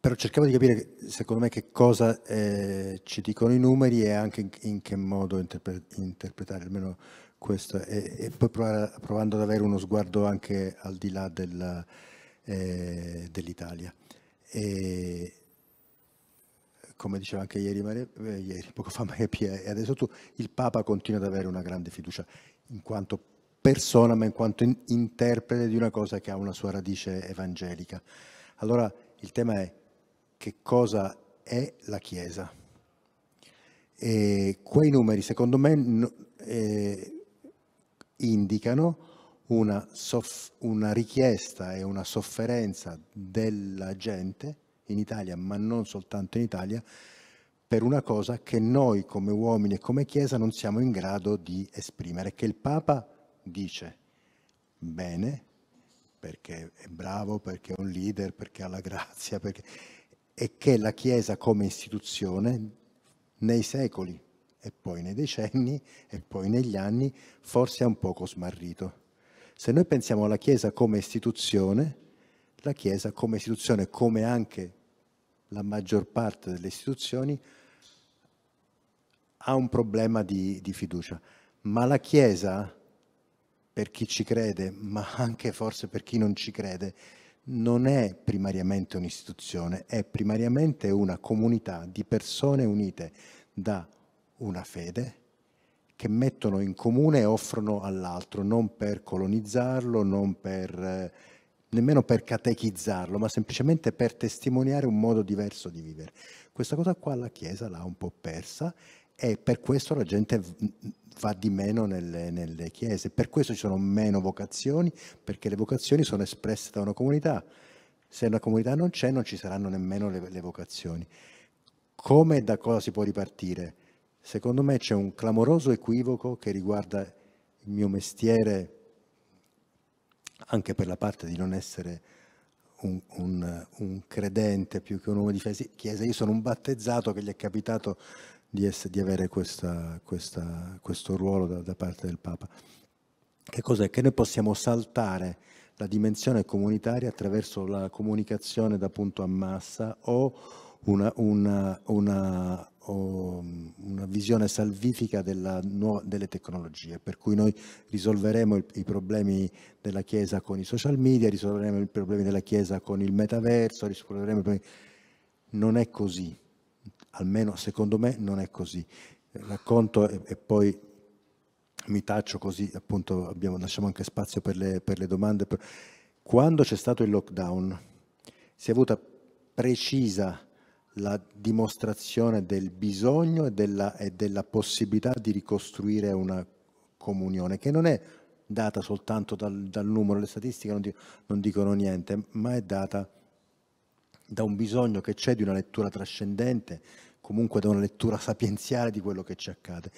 però cerchiamo di capire, secondo me, che cosa eh, ci dicono i numeri e anche in, in che modo interpre interpretare, almeno questo, e, e poi provare, provando ad avere uno sguardo anche al di là del, eh, dell'Italia. come diceva anche ieri, Maria, eh, ieri, poco fa Maria Pia, e adesso tu, il Papa continua ad avere una grande fiducia in quanto persona, ma in quanto in interprete di una cosa che ha una sua radice evangelica. Allora, il tema è che cosa è la Chiesa. E quei numeri, secondo me, eh, indicano una, una richiesta e una sofferenza della gente in Italia, ma non soltanto in Italia, per una cosa che noi come uomini e come Chiesa non siamo in grado di esprimere, che il Papa dice bene, perché è bravo, perché è un leader, perché ha la grazia, perché... e che la Chiesa come istituzione nei secoli e poi nei decenni e poi negli anni forse è un poco smarrito. Se noi pensiamo alla Chiesa come istituzione, la Chiesa come istituzione, come anche la maggior parte delle istituzioni, ha un problema di, di fiducia, ma la Chiesa per chi ci crede, ma anche forse per chi non ci crede, non è primariamente un'istituzione, è primariamente una comunità di persone unite da una fede che mettono in comune e offrono all'altro, non per colonizzarlo, non per, eh, nemmeno per catechizzarlo, ma semplicemente per testimoniare un modo diverso di vivere. Questa cosa qua la Chiesa l'ha un po' persa e per questo la gente va di meno nelle, nelle, chiese, per questo ci sono meno vocazioni, perché le vocazioni sono espresse da una comunità. Se una comunità non c'è non ci saranno nemmeno le, le vocazioni. Come e da cosa si può ripartire? Secondo me c'è un clamoroso equivoco che riguarda il mio mestiere, anche per la parte di non essere un, un, un credente più che un uomo di chiesa. Io sono un battezzato che gli è capitato di, essere, di avere questa, questa, questo ruolo da, da, parte del Papa. Che cos'è? Che noi possiamo saltare la dimensione comunitaria attraverso la comunicazione da punto a massa o una, una, una, o mm, una visione salvifica della, delle tecnologie, per cui noi risolveremo il, i problemi della Chiesa con i social media, risolveremo i problemi della Chiesa con il metaverso, risolveremo i problemi... Non è così almeno secondo me non è così. Racconto e, e poi mi taccio così appunto abbiamo, lasciamo anche spazio per le, per le domande. Quando c'è stato il lockdown si è avuta precisa la dimostrazione del bisogno e della, e della, possibilità di ricostruire una comunione che non è data soltanto dal, dal numero, le statistiche non, di, non, dicono niente, ma è data da un bisogno che c'è di una lettura trascendente comunque da una lettura sapienziale di quello che ci accade.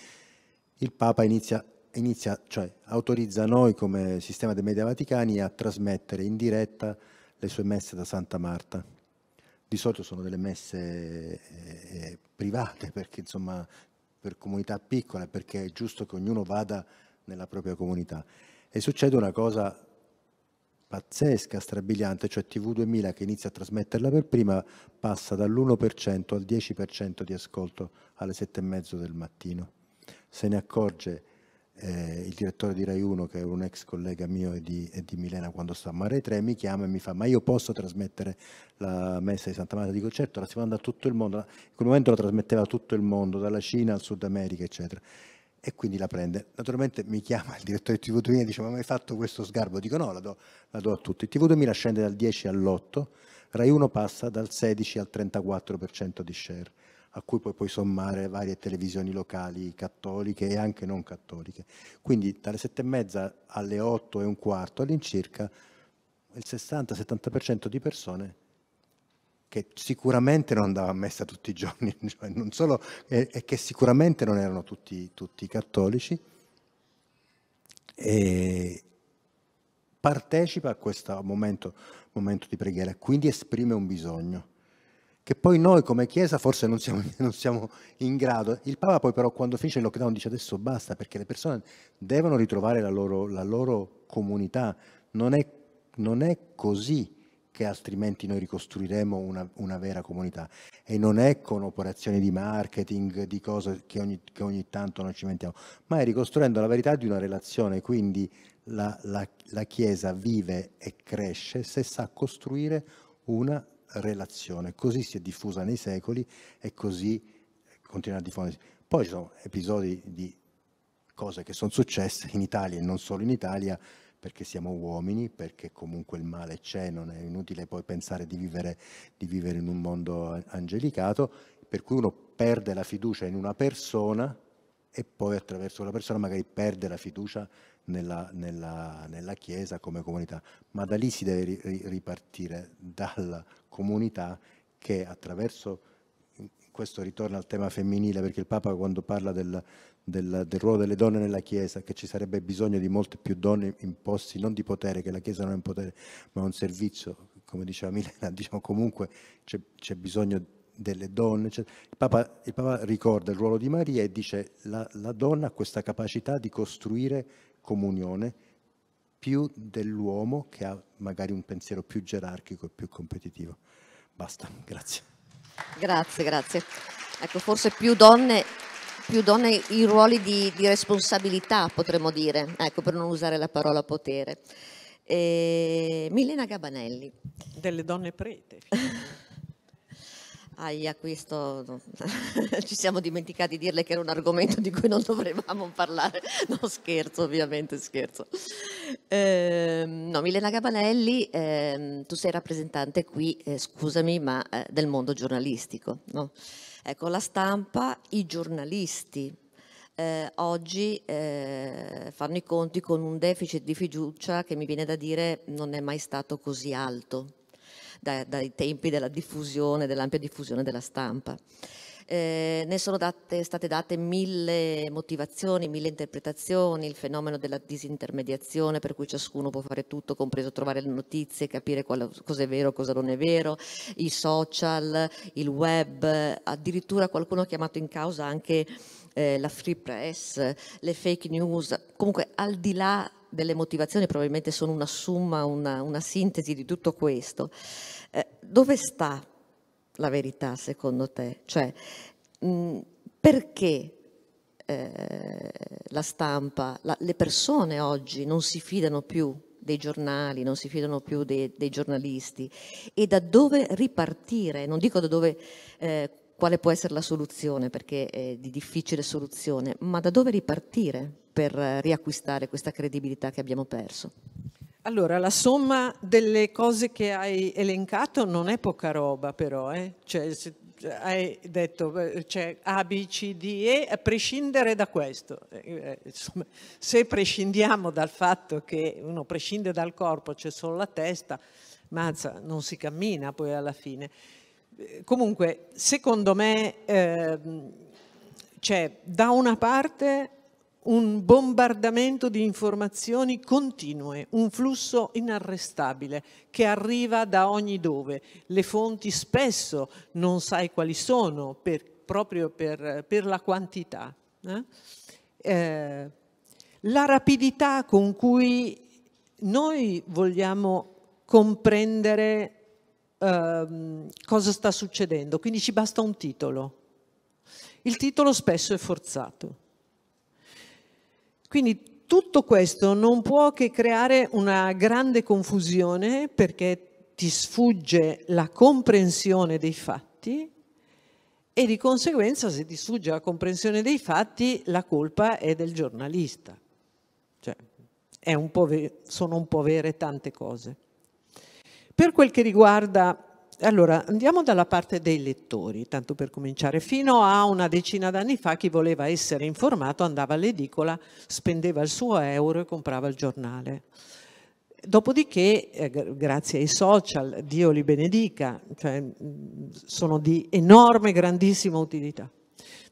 Il Papa inizia, inizia cioè autorizza noi come sistema dei media vaticani a trasmettere in diretta le sue messe da Santa Marta. Di solito sono delle messe eh, eh private, perché insomma per comunità piccole, perché è giusto che ognuno vada nella propria comunità. E succede una cosa pazzesca, strabiliante, cioè TV2000 che inizia a trasmetterla per prima passa dall'1% al 10% di ascolto alle e mezzo del mattino. Se ne accorge eh, il direttore di Rai 1, che è un ex collega mio e di, e di Milena quando stavo a Rai 3, mi chiama e mi fa ma io posso trasmettere la messa di Santa Maria? Dico certo, la si manda a tutto il mondo, in quel momento la trasmetteva a tutto il mondo, dalla Cina al Sud America eccetera e quindi la prende. Naturalmente mi chiama il direttore di TV2000 e dice ma hai mai fatto questo sgarbo? Dico no, la do, la do a tutti. TV2000 scende dal 10 all'8, Rai 1 passa dal 16 al 34% di share, a cui poi puoi sommare varie televisioni locali cattoliche e anche non cattoliche. Quindi dalle 7.30 alle 8 e un quarto all'incirca il 60-70% di persone che sicuramente non andava a messa tutti i giorni, cioè non solo, e, e, che sicuramente non erano tutti, tutti cattolici, e partecipa a questo momento, momento, di preghiera, quindi esprime un bisogno, che poi noi come Chiesa forse non siamo, non siamo in grado. Il Papa poi però quando finisce il lockdown dice adesso basta, perché le persone devono ritrovare la loro, la loro comunità, non è, non è così perché altrimenti noi ricostruiremo una, una, vera comunità. E non è con operazioni di marketing, di cose che ogni, che ogni tanto non ci mettiamo, ma è ricostruendo la verità di una relazione. Quindi la, la, la Chiesa vive e cresce se sa costruire una relazione. Così si è diffusa nei secoli e così continua a diffondersi. Poi ci sono episodi di cose che sono successe in Italia e non solo in Italia, perché siamo uomini, perché comunque il male c'è, non è inutile poi pensare di vivere, di vivere in un mondo angelicato, per cui uno perde la fiducia in una persona e poi attraverso quella persona magari perde la fiducia nella, nella, nella, Chiesa come comunità, ma da lì si deve ripartire, dalla comunità che attraverso questo ritorna al tema femminile, perché il Papa quando parla del, del, del, ruolo delle donne nella Chiesa, che ci sarebbe bisogno di molte più donne in posti non di potere, che la Chiesa non è un potere, ma un servizio, come diceva Milena, diciamo comunque c'è, c'è bisogno delle donne. Cioè, il, Papa, il, Papa, ricorda il ruolo di Maria e dice la, la donna ha questa capacità di costruire comunione più dell'uomo che ha magari un pensiero più gerarchico e più competitivo. Basta, grazie. Grazie, grazie. Ecco, forse più donne, più donne in ruoli di, di, responsabilità, potremmo dire, ecco, per non usare la parola potere. E... Ehm, Milena Gabanelli. Delle donne prete. Aia, questo ci siamo dimenticati di dirle che era un argomento di cui non dovevamo parlare. No, scherzo, ovviamente scherzo. Eh, no, Milena Gabanelli, eh, tu sei rappresentante qui, eh, scusami, ma eh, del mondo giornalistico. No? Ecco, la stampa, i giornalisti, eh, oggi eh, fanno i conti con un deficit di fiducia che mi viene da dire non è mai stato così alto da, dai tempi della diffusione, dell'ampia diffusione della stampa. Eh, ne sono date, state date mille motivazioni, mille interpretazioni, il fenomeno della disintermediazione per cui ciascuno può fare tutto, compreso trovare le notizie, capire cosa è vero, cosa non è vero, i social, il web, addirittura qualcuno ha chiamato in causa anche eh, la free press, le fake news, comunque al di là delle motivazioni probabilmente sono una summa, una, una sintesi di tutto questo. Eh, dove sta la verità secondo te? Cioè, mm, perché eh, la stampa, la, le persone oggi non si fidano più dei giornali, non si fidano più dei, dei giornalisti e da dove ripartire? Non dico da dove... Eh, quale può essere la soluzione, perché è di difficile soluzione, ma da dove ripartire per eh, riacquistare questa credibilità che abbiamo perso? Allora, la somma delle cose che hai elencato non è poca roba, però, eh? cioè, hai detto cioè, A, B, C, D, E, a prescindere da questo. Eh, eh, insomma, se prescindiamo dal fatto che uno prescinde dal corpo, c'è solo la testa, mazza, non si cammina poi alla fine. Comunque, secondo me, eh, c'è cioè, da una parte un bombardamento di informazioni continue, un flusso inarrestabile che arriva da ogni dove. Le fonti spesso non sai quali sono per, proprio per, per, la quantità. Eh? Eh, la rapidità con cui noi vogliamo comprendere ehm, cosa sta succedendo, quindi ci basta un titolo. Il titolo spesso è forzato quindi tutto questo non può che creare una grande confusione perché ti sfugge la comprensione dei fatti e di conseguenza se ti sfugge la comprensione dei fatti la colpa è del giornalista. Cioè, un ve- sono un po' vere tante cose. Per quel che riguarda allora andiamo dalla parte dei lettori, tanto per cominciare. Fino a una decina d'anni fa chi voleva essere informato andava all'edicola, spendeva il suo euro e comprava il giornale. Dopodiché, eh, grazie ai social, Dio li benedica, cioè, mm, sono di enorme, grandissima utilità.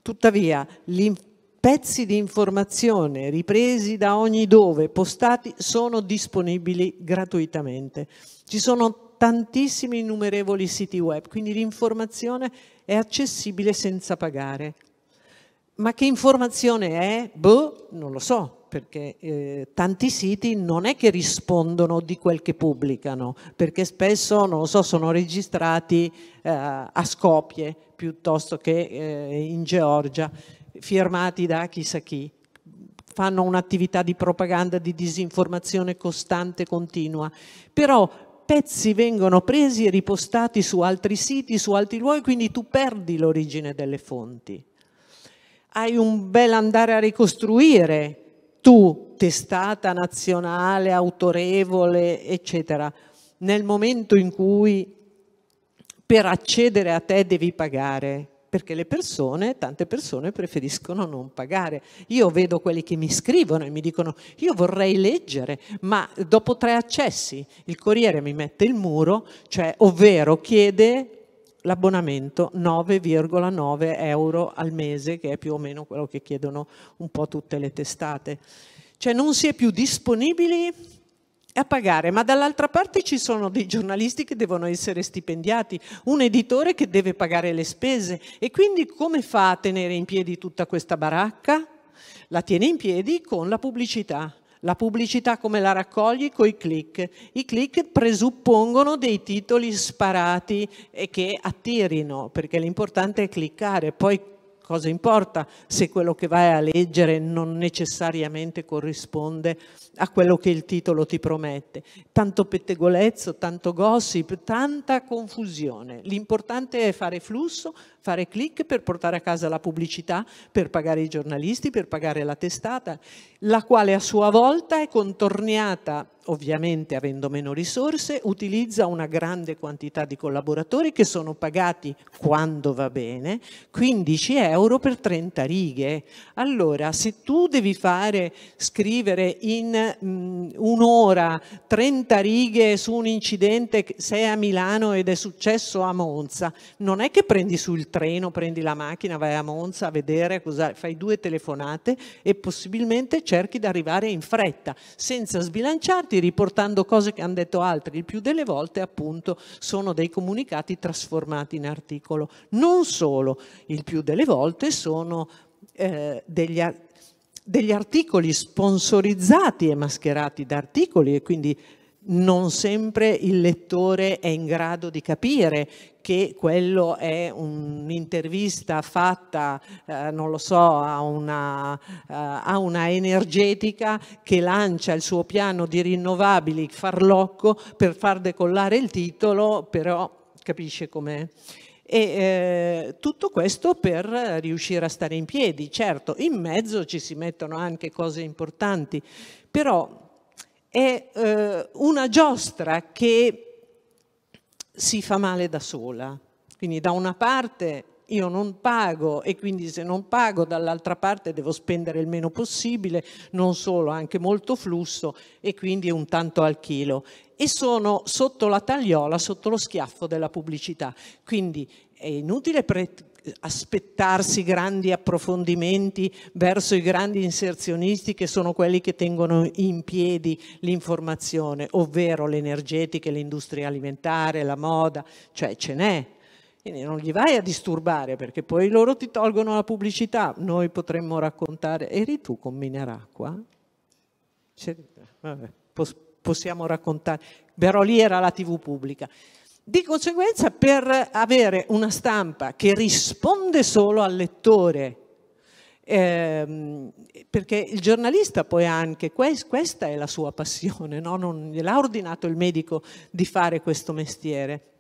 Tuttavia, i pezzi di informazione ripresi da ogni dove, postati, sono disponibili gratuitamente. Ci sono tantissimi innumerevoli siti web, quindi l'informazione è accessibile senza pagare. Ma che informazione è? Boh, non lo so, perché eh, tanti siti non è che rispondono di quel che pubblicano, perché spesso, non lo so, sono registrati eh, a scopie piuttosto che eh, in Georgia, firmati da chissà chi. Fanno un'attività di propaganda, di disinformazione costante, continua. Però pezzi vengono presi e ripostati su altri siti, su altri luoghi, quindi tu perdi l'origine delle fonti. Hai un bel andare a ricostruire tu, testata nazionale, autorevole, eccetera, nel momento in cui per accedere a te devi pagare perché le persone, tante persone preferiscono non pagare. Io vedo quelli che mi scrivono e mi dicono io vorrei leggere, ma dopo tre accessi il Corriere mi mette il muro, cioè ovvero chiede l'abbonamento 9,9 euro al mese, che è più o meno quello che chiedono un po' tutte le testate. Cioè non si è più disponibili a pagare, ma dall'altra parte ci sono dei giornalisti che devono essere stipendiati, un editore che deve pagare le spese e quindi come fa a tenere in piedi tutta questa baracca? La tiene in piedi con la pubblicità. La pubblicità come la raccogli? Con i click. I click presuppongono dei titoli sparati e che attirino, perché l'importante è cliccare, poi cosa importa se quello che vai a leggere non necessariamente corrisponde a quello che il titolo ti promette. Tanto pettegolezzo, tanto gossip, tanta confusione. L'importante è fare flusso, fare click per portare a casa la pubblicità, per pagare i giornalisti, per pagare la testata, la quale a sua volta è contorniata, ovviamente avendo meno risorse, utilizza una grande quantità di collaboratori che sono pagati quando va bene, 15 euro per 30 righe. Allora, se tu devi fare, scrivere in mm, un'ora 30 righe su un incidente, sei a Milano ed è successo a Monza, non è che prendi sul treno, prendi la macchina, vai a Monza a vedere, fai due telefonate e possibilmente cerchi di arrivare in fretta, senza sbilanciarti, riportando cose che hanno detto altri. Il più delle volte appunto sono dei comunicati trasformati in articolo. Non solo, il più delle volte sono eh, degli articoli degli articoli sponsorizzati e mascherati da articoli e quindi non sempre il lettore è in grado di capire che quello è un'intervista fatta, eh, non lo so, a una, eh, a una, energetica che lancia il suo piano di rinnovabili farlocco per far decollare il titolo, però capisce com'è. E eh, tutto questo per riuscire a stare in piedi. Certo, in mezzo ci si mettono anche cose importanti, però è eh, una giostra che si fa male da sola. Quindi da una parte io non pago e quindi se non pago dall'altra parte devo spendere il meno possibile, non solo, anche molto flusso e quindi un tanto al chilo. E sono sotto la tagliola, sotto lo schiaffo della pubblicità. Quindi è inutile pre- aspettarsi grandi approfondimenti verso i grandi inserzionisti che sono quelli che tengono in piedi l'informazione, ovvero l'energetica, l'industria alimentare, la moda, cioè ce n'è. Quindi non gli vai a disturbare perché poi loro ti tolgono la pubblicità. Noi potremmo raccontare, eri tu con Mineracqua? Vabbè, possiamo raccontare, però lì era la tv pubblica. Di conseguenza, per avere una stampa che risponde solo al lettore, eh, perché il giornalista poi anche, questa è la sua passione, no? non gliel'ha ordinato il medico di fare questo mestiere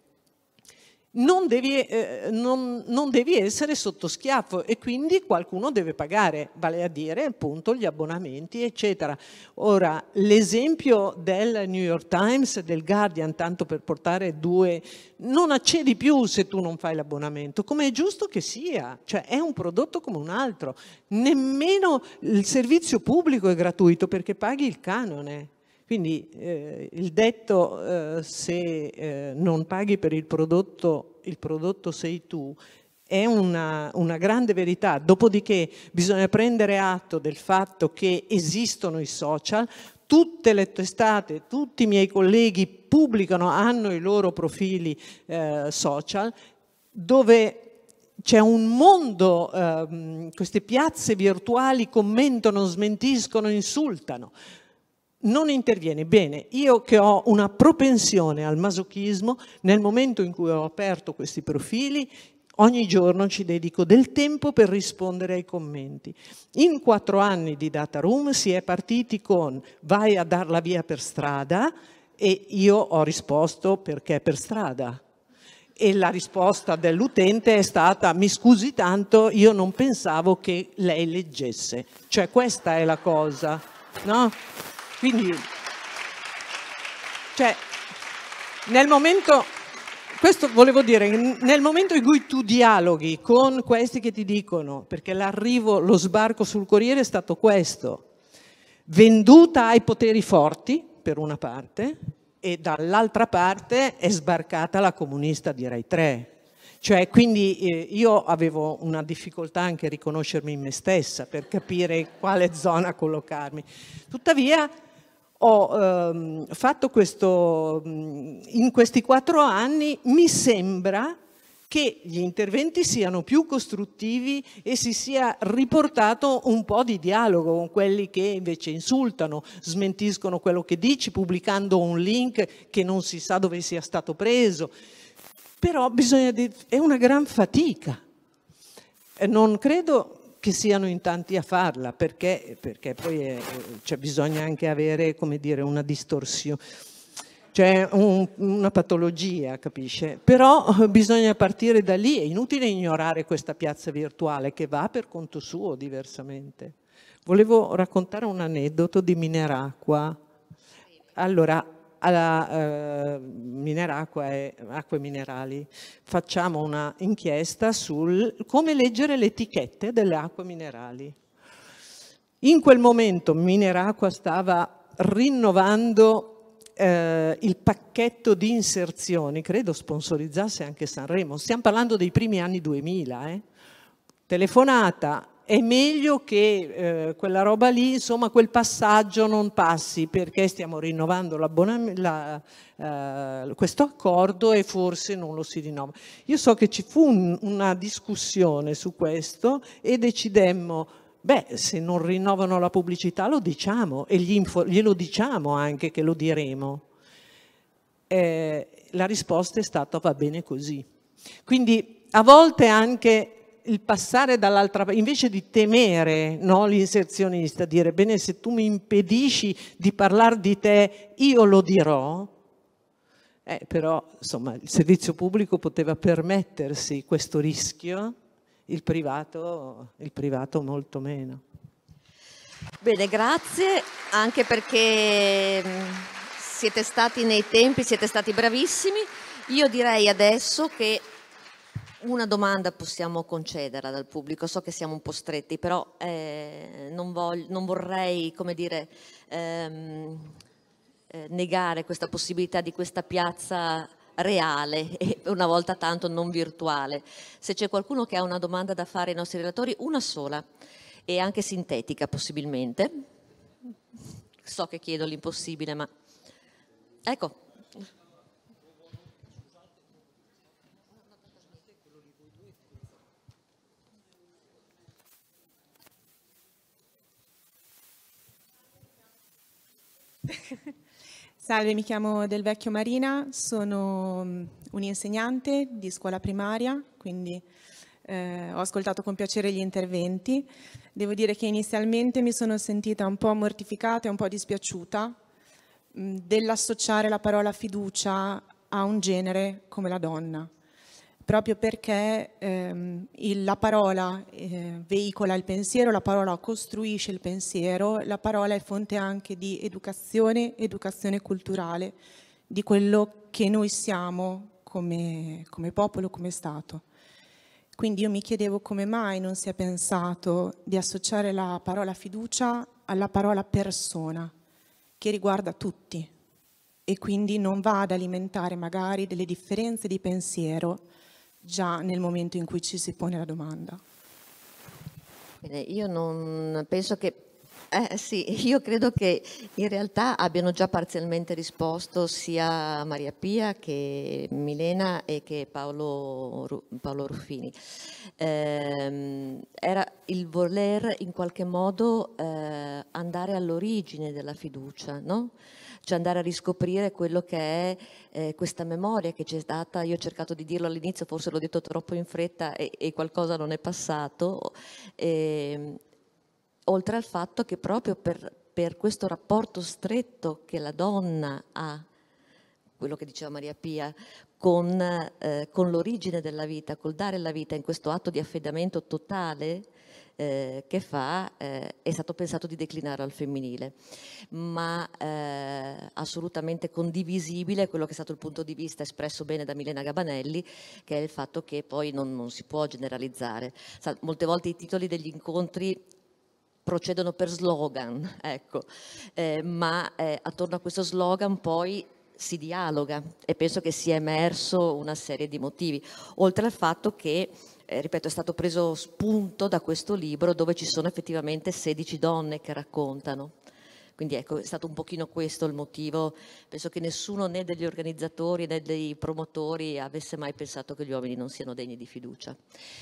non devi, eh, non, non devi, essere sotto schiaffo e quindi qualcuno deve pagare, vale a dire appunto gli abbonamenti eccetera. Ora l'esempio del New York Times, del Guardian, tanto per portare due, non accedi più se tu non fai l'abbonamento, come è giusto che sia, cioè è un prodotto come un altro, nemmeno il servizio pubblico è gratuito perché paghi il canone, quindi eh, il detto eh, se eh, non paghi per il prodotto, il prodotto sei tu, è una, una, grande verità, dopodiché bisogna prendere atto del fatto che esistono i social, tutte le testate, tutti i miei colleghi pubblicano, hanno i loro profili eh, social, dove c'è un mondo, eh, queste piazze virtuali commentano, smentiscono, insultano non interviene. Bene, io che ho una propensione al masochismo, nel momento in cui ho aperto questi profili, ogni giorno ci dedico del tempo per rispondere ai commenti. In quattro anni di Data Room si è partiti con vai a darla via per strada e io ho risposto perché per strada. E la risposta dell'utente è stata mi scusi tanto, io non pensavo che lei leggesse. Cioè questa è la cosa, no? Quindi, cioè, nel momento, questo volevo dire, nel momento in cui tu dialoghi con questi che ti dicono, perché l'arrivo, lo sbarco sul Corriere è stato questo, venduta ai poteri forti, per una parte, e dall'altra parte è sbarcata la comunista di Rai 3. Cioè, quindi eh, io avevo una difficoltà anche a riconoscermi in me stessa per capire quale zona collocarmi. Tuttavia, ho ehm, fatto questo, mhmm, in questi quattro anni mi sembra che gli interventi siano più costruttivi e si sia riportato un po' di dialogo con quelli che invece insultano, smentiscono quello che dici pubblicando un link che non si sa dove sia stato preso. Però bisogna dire, è una gran fatica. Non credo che siano in tanti a farla, perché, perché poi è, eh, cioè bisogna anche avere come dire, una distorsione, cioè un, una patologia, capisce? Però eh, bisogna partire da lì, è inutile ignorare questa piazza virtuale che va per conto suo diversamente. Volevo raccontare un aneddoto di Mineracqua. Allora, alla ehm, eh, Mineracqua e Acque Minerali. Facciamo una inchiesta su come leggere le etichette delle acque minerali. In quel momento Mineracqua stava rinnovando eh, il pacchetto di inserzioni, credo sponsorizzasse anche Sanremo, stiamo parlando dei primi anni 2000, eh? telefonata è meglio che eh, quella roba lì, insomma quel passaggio non passi perché stiamo rinnovando la, eh, questo accordo e forse non lo si rinnova. Io so che ci fu un, una discussione su questo e decidemmo beh, se non rinnovano la pubblicità lo diciamo e glielo diciamo anche che lo diremo. Eh, la risposta è stata va bene così. Quindi a volte anche il passare dall'altra parte, invece di temere no, l'inserzionista, dire bene se tu mi impedisci di parlare di te, io lo dirò, eh, però insomma il servizio pubblico poteva permettersi questo rischio, il privato, il privato molto meno. Bene, grazie, anche perché mm, siete stati nei tempi, siete stati bravissimi. Io direi adesso che una domanda possiamo concederla dal pubblico, so che siamo un po' stretti, però eh, non, voglio, non, vorrei, come dire, ehm, eh, negare questa possibilità di questa piazza reale e una volta tanto non virtuale. Se c'è qualcuno che ha una domanda da fare ai nostri relatori, una sola e anche sintetica possibilmente. So che chiedo l'impossibile, ma ecco. Salve, mi chiamo Del Vecchio Marina, sono mm, un'insegnante di scuola primaria, quindi eh, ho ascoltato con piacere gli interventi. Devo dire che inizialmente mi sono sentita un po' mortificata e un po' dispiaciuta mm, dell'associare la parola fiducia a un genere come la donna proprio perché ehm, il, la parola eh, veicola il pensiero, la parola costruisce il pensiero, la parola è fonte anche di educazione, educazione culturale, di quello che noi siamo come, come popolo, come Stato. Quindi io mi chiedevo come mai non si è pensato di associare la parola fiducia alla parola persona, che riguarda tutti e quindi non va ad alimentare magari delle differenze di pensiero, già nel momento in cui ci si pone la domanda. Io non penso che eh, sì, io credo che in realtà abbiano già parzialmente risposto sia Maria Pia che Milena e che Paolo, Paolo Ruffini. Eh, era il voler in qualche modo eh, andare all'origine della fiducia, no? cioè andare a riscoprire quello che è eh, questa memoria che c'è stata, io ho cercato di dirlo all'inizio, forse l'ho detto troppo in fretta e, e qualcosa non è passato, e, ehm, oltre al fatto che proprio per, per questo rapporto stretto che la donna ha quello che diceva Maria Pia, con, eh, con, l'origine della vita, col dare la vita in questo atto di affidamento totale, eh, che fa eh, è stato pensato di declinare al femminile, ma eh, assolutamente condivisibile quello che è stato il punto di vista espresso bene da Milena Gabanelli, che è il fatto che poi non, non si può generalizzare. Sa, molte volte i titoli degli incontri procedono per slogan, ecco, eh, ma eh, attorno a questo slogan poi si dialoga e penso che sia emerso una serie di motivi, oltre al fatto che eh, ripeto, è stato preso spunto da questo libro dove ci sono effettivamente 16 donne che raccontano. Quindi ecco, è stato un pochino questo il motivo. Penso che nessuno né degli organizzatori né dei promotori avesse mai pensato che gli uomini non siano degni di fiducia.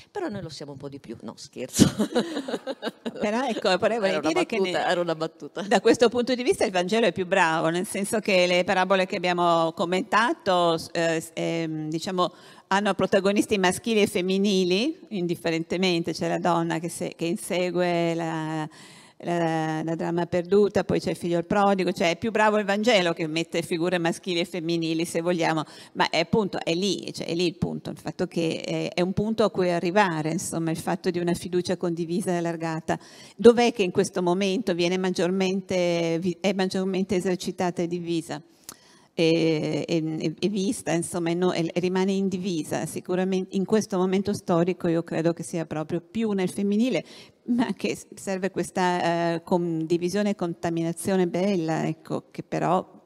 Però noi lo siamo un po' di più, no scherzo. Però ecco, vorrei dire battuta, che ne... era una battuta. Da questo punto di vista il Vangelo è più bravo, nel senso che le parabole che abbiamo commentato eh, eh, diciamo, hanno protagonisti maschili e femminili, indifferentemente, c'è la donna che, se, che insegue la, la, la, dramma perduta, poi c'è il figlio il prodigo, cioè è più bravo il Vangelo che mette figure maschili e femminili se vogliamo, ma è appunto è lì, cioè è lì il punto, il fatto che è, eh, è, un punto a cui arrivare, insomma il fatto di una fiducia condivisa e allargata. Dov'è che in questo momento viene maggiormente, è maggiormente esercitata e divisa? e, e, e vista, insomma, e, no, e rimane indivisa. Sicuramente in questo momento storico io credo che sia proprio più nel femminile, ma che serve questa eh, condivisione e contaminazione bella, ecco, che però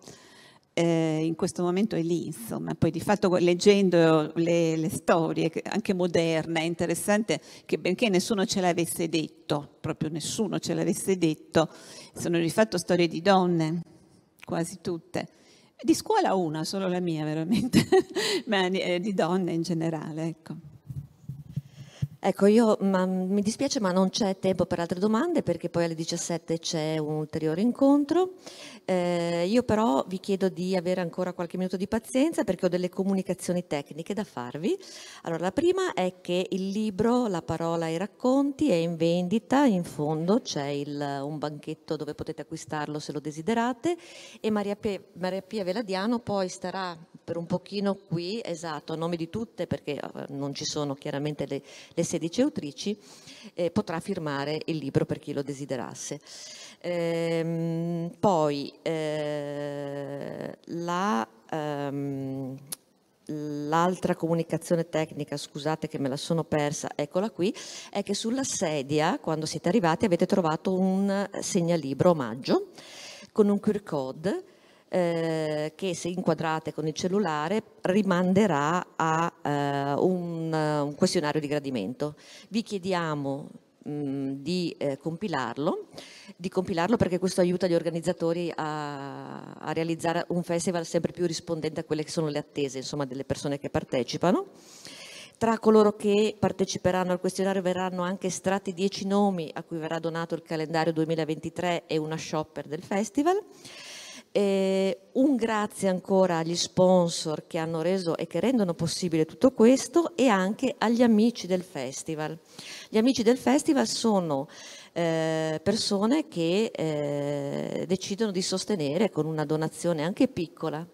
eh, in questo momento è lì, insomma. Poi di fatto leggendo le, le storie, anche moderne, è interessante che benché nessuno ce l'avesse detto, proprio nessuno ce l'avesse detto, sono di fatto storie di donne, quasi tutte. Di scuola una, solo la mia veramente, ma eh, di donne in generale, ecco. Ecco, io ma, mi dispiace ma non c'è tempo per altre domande perché poi alle 17 c'è un ulteriore incontro. Eh, io però vi chiedo di avere ancora qualche minuto di pazienza perché ho delle comunicazioni tecniche da farvi. Allora, la prima è che il libro La parola ai racconti è in vendita, in fondo c'è il, un banchetto dove potete acquistarlo se lo desiderate e Maria, Pe, Maria Pia Veladiano poi starà per un pochino qui, esatto, a nome di tutte, perché eh, non ci sono chiaramente le, le 16 autrici, eh, potrà firmare il libro per chi lo desiderasse. Ehm, poi eh, la... Um, l'altra comunicazione tecnica, scusate che me la sono persa, eccola qui, è che sulla sedia, quando siete arrivati, avete trovato un segnalibro omaggio con un QR code eh, che se inquadrate con il cellulare rimanderà a eh, un, un, questionario di gradimento. Vi chiediamo mh, mm, di eh, compilarlo, di compilarlo perché questo aiuta gli organizzatori a, a, realizzare un festival sempre più rispondente a quelle che sono le attese insomma, delle persone che partecipano. Tra coloro che parteciperanno al questionario verranno anche estratti 10 nomi a cui verrà donato il calendario 2023 e una shopper del festival. E un grazie ancora agli sponsor che hanno reso e che rendono possibile tutto questo e anche agli amici del festival. Gli amici del festival sono eh, persone che eh, decidono di sostenere con una donazione anche piccola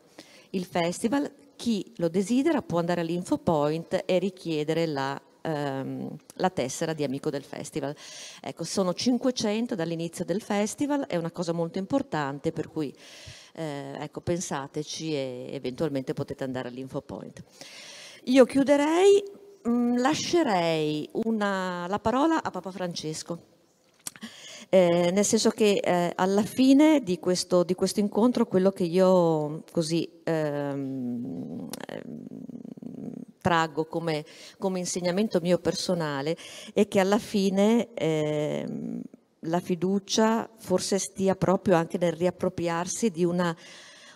il festival. Chi lo desidera può andare all'infopoint e richiedere la ehm, la tessera di Amico del Festival. Ecco, sono 500 dall'inizio del festival, è una cosa molto importante per cui eh, ecco, pensateci e eventualmente potete andare all'infopoint. Io chiuderei, mh, mm, lascerei una, la parola a Papa Francesco. Eh, nel senso che eh, alla fine di questo, di questo, incontro quello che io così ehm, ehm traggo come, come insegnamento mio personale è che alla fine eh, la fiducia forse stia proprio anche nel riappropriarsi di una,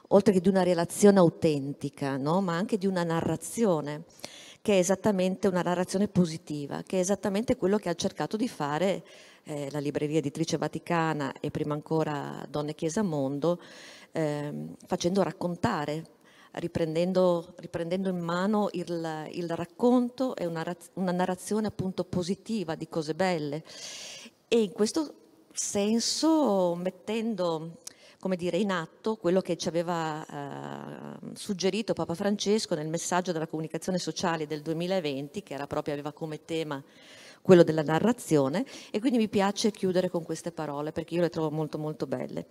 oltre che di una relazione autentica, no? ma anche di una narrazione che è esattamente una narrazione positiva, che è esattamente quello che ha cercato di fare eh, la Libreria Editrice Vaticana e prima ancora Donne Chiesa Mondo, eh, facendo raccontare riprendendo, riprendendo in mano il, il racconto e una, una narrazione appunto positiva di cose belle e in questo senso mettendo come dire, in atto quello che ci aveva eh, suggerito Papa Francesco nel messaggio della comunicazione sociale del 2020, che era proprio, aveva come tema quello della narrazione, e quindi mi piace chiudere con queste parole perché io le trovo molto molto belle.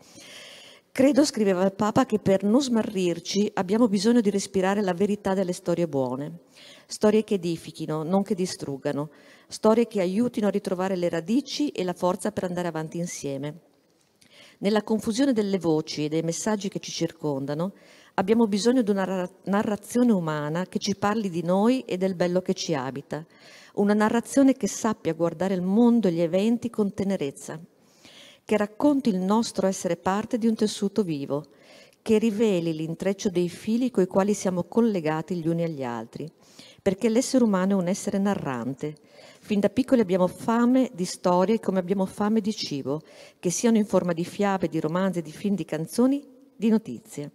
Credo, scriveva il Papa, che per non smarrirci abbiamo bisogno di respirare la verità delle storie buone, storie che edifichino, non che distruggano, storie che aiutino a ritrovare le radici e la forza per andare avanti insieme. Nella confusione delle voci e dei messaggi che ci circondano, abbiamo bisogno di una narrazione umana che ci parli di noi e del bello che ci abita, una narrazione che sappia guardare il mondo e gli eventi con tenerezza, che racconti il nostro essere parte di un tessuto vivo, che riveli l'intreccio dei fili coi quali siamo collegati gli uni agli altri, perché l'essere umano è un essere narrante. Fin da piccoli abbiamo fame di storie come abbiamo fame di cibo, che siano in forma di fiabe, di romanzi, di film, di canzoni, di notizie.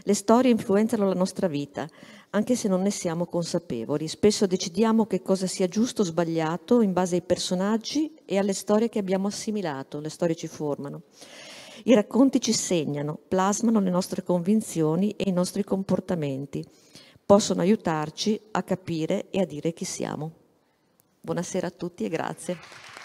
Le storie influenzano la nostra vita, anche se non ne siamo consapevoli. Spesso decidiamo che cosa sia giusto o sbagliato in base ai personaggi e alle storie che abbiamo assimilato, le storie ci formano. I racconti ci segnano, plasmano le nostre convinzioni e i nostri comportamenti, possono aiutarci a capire e a dire chi siamo. Buonasera a tutti e grazie.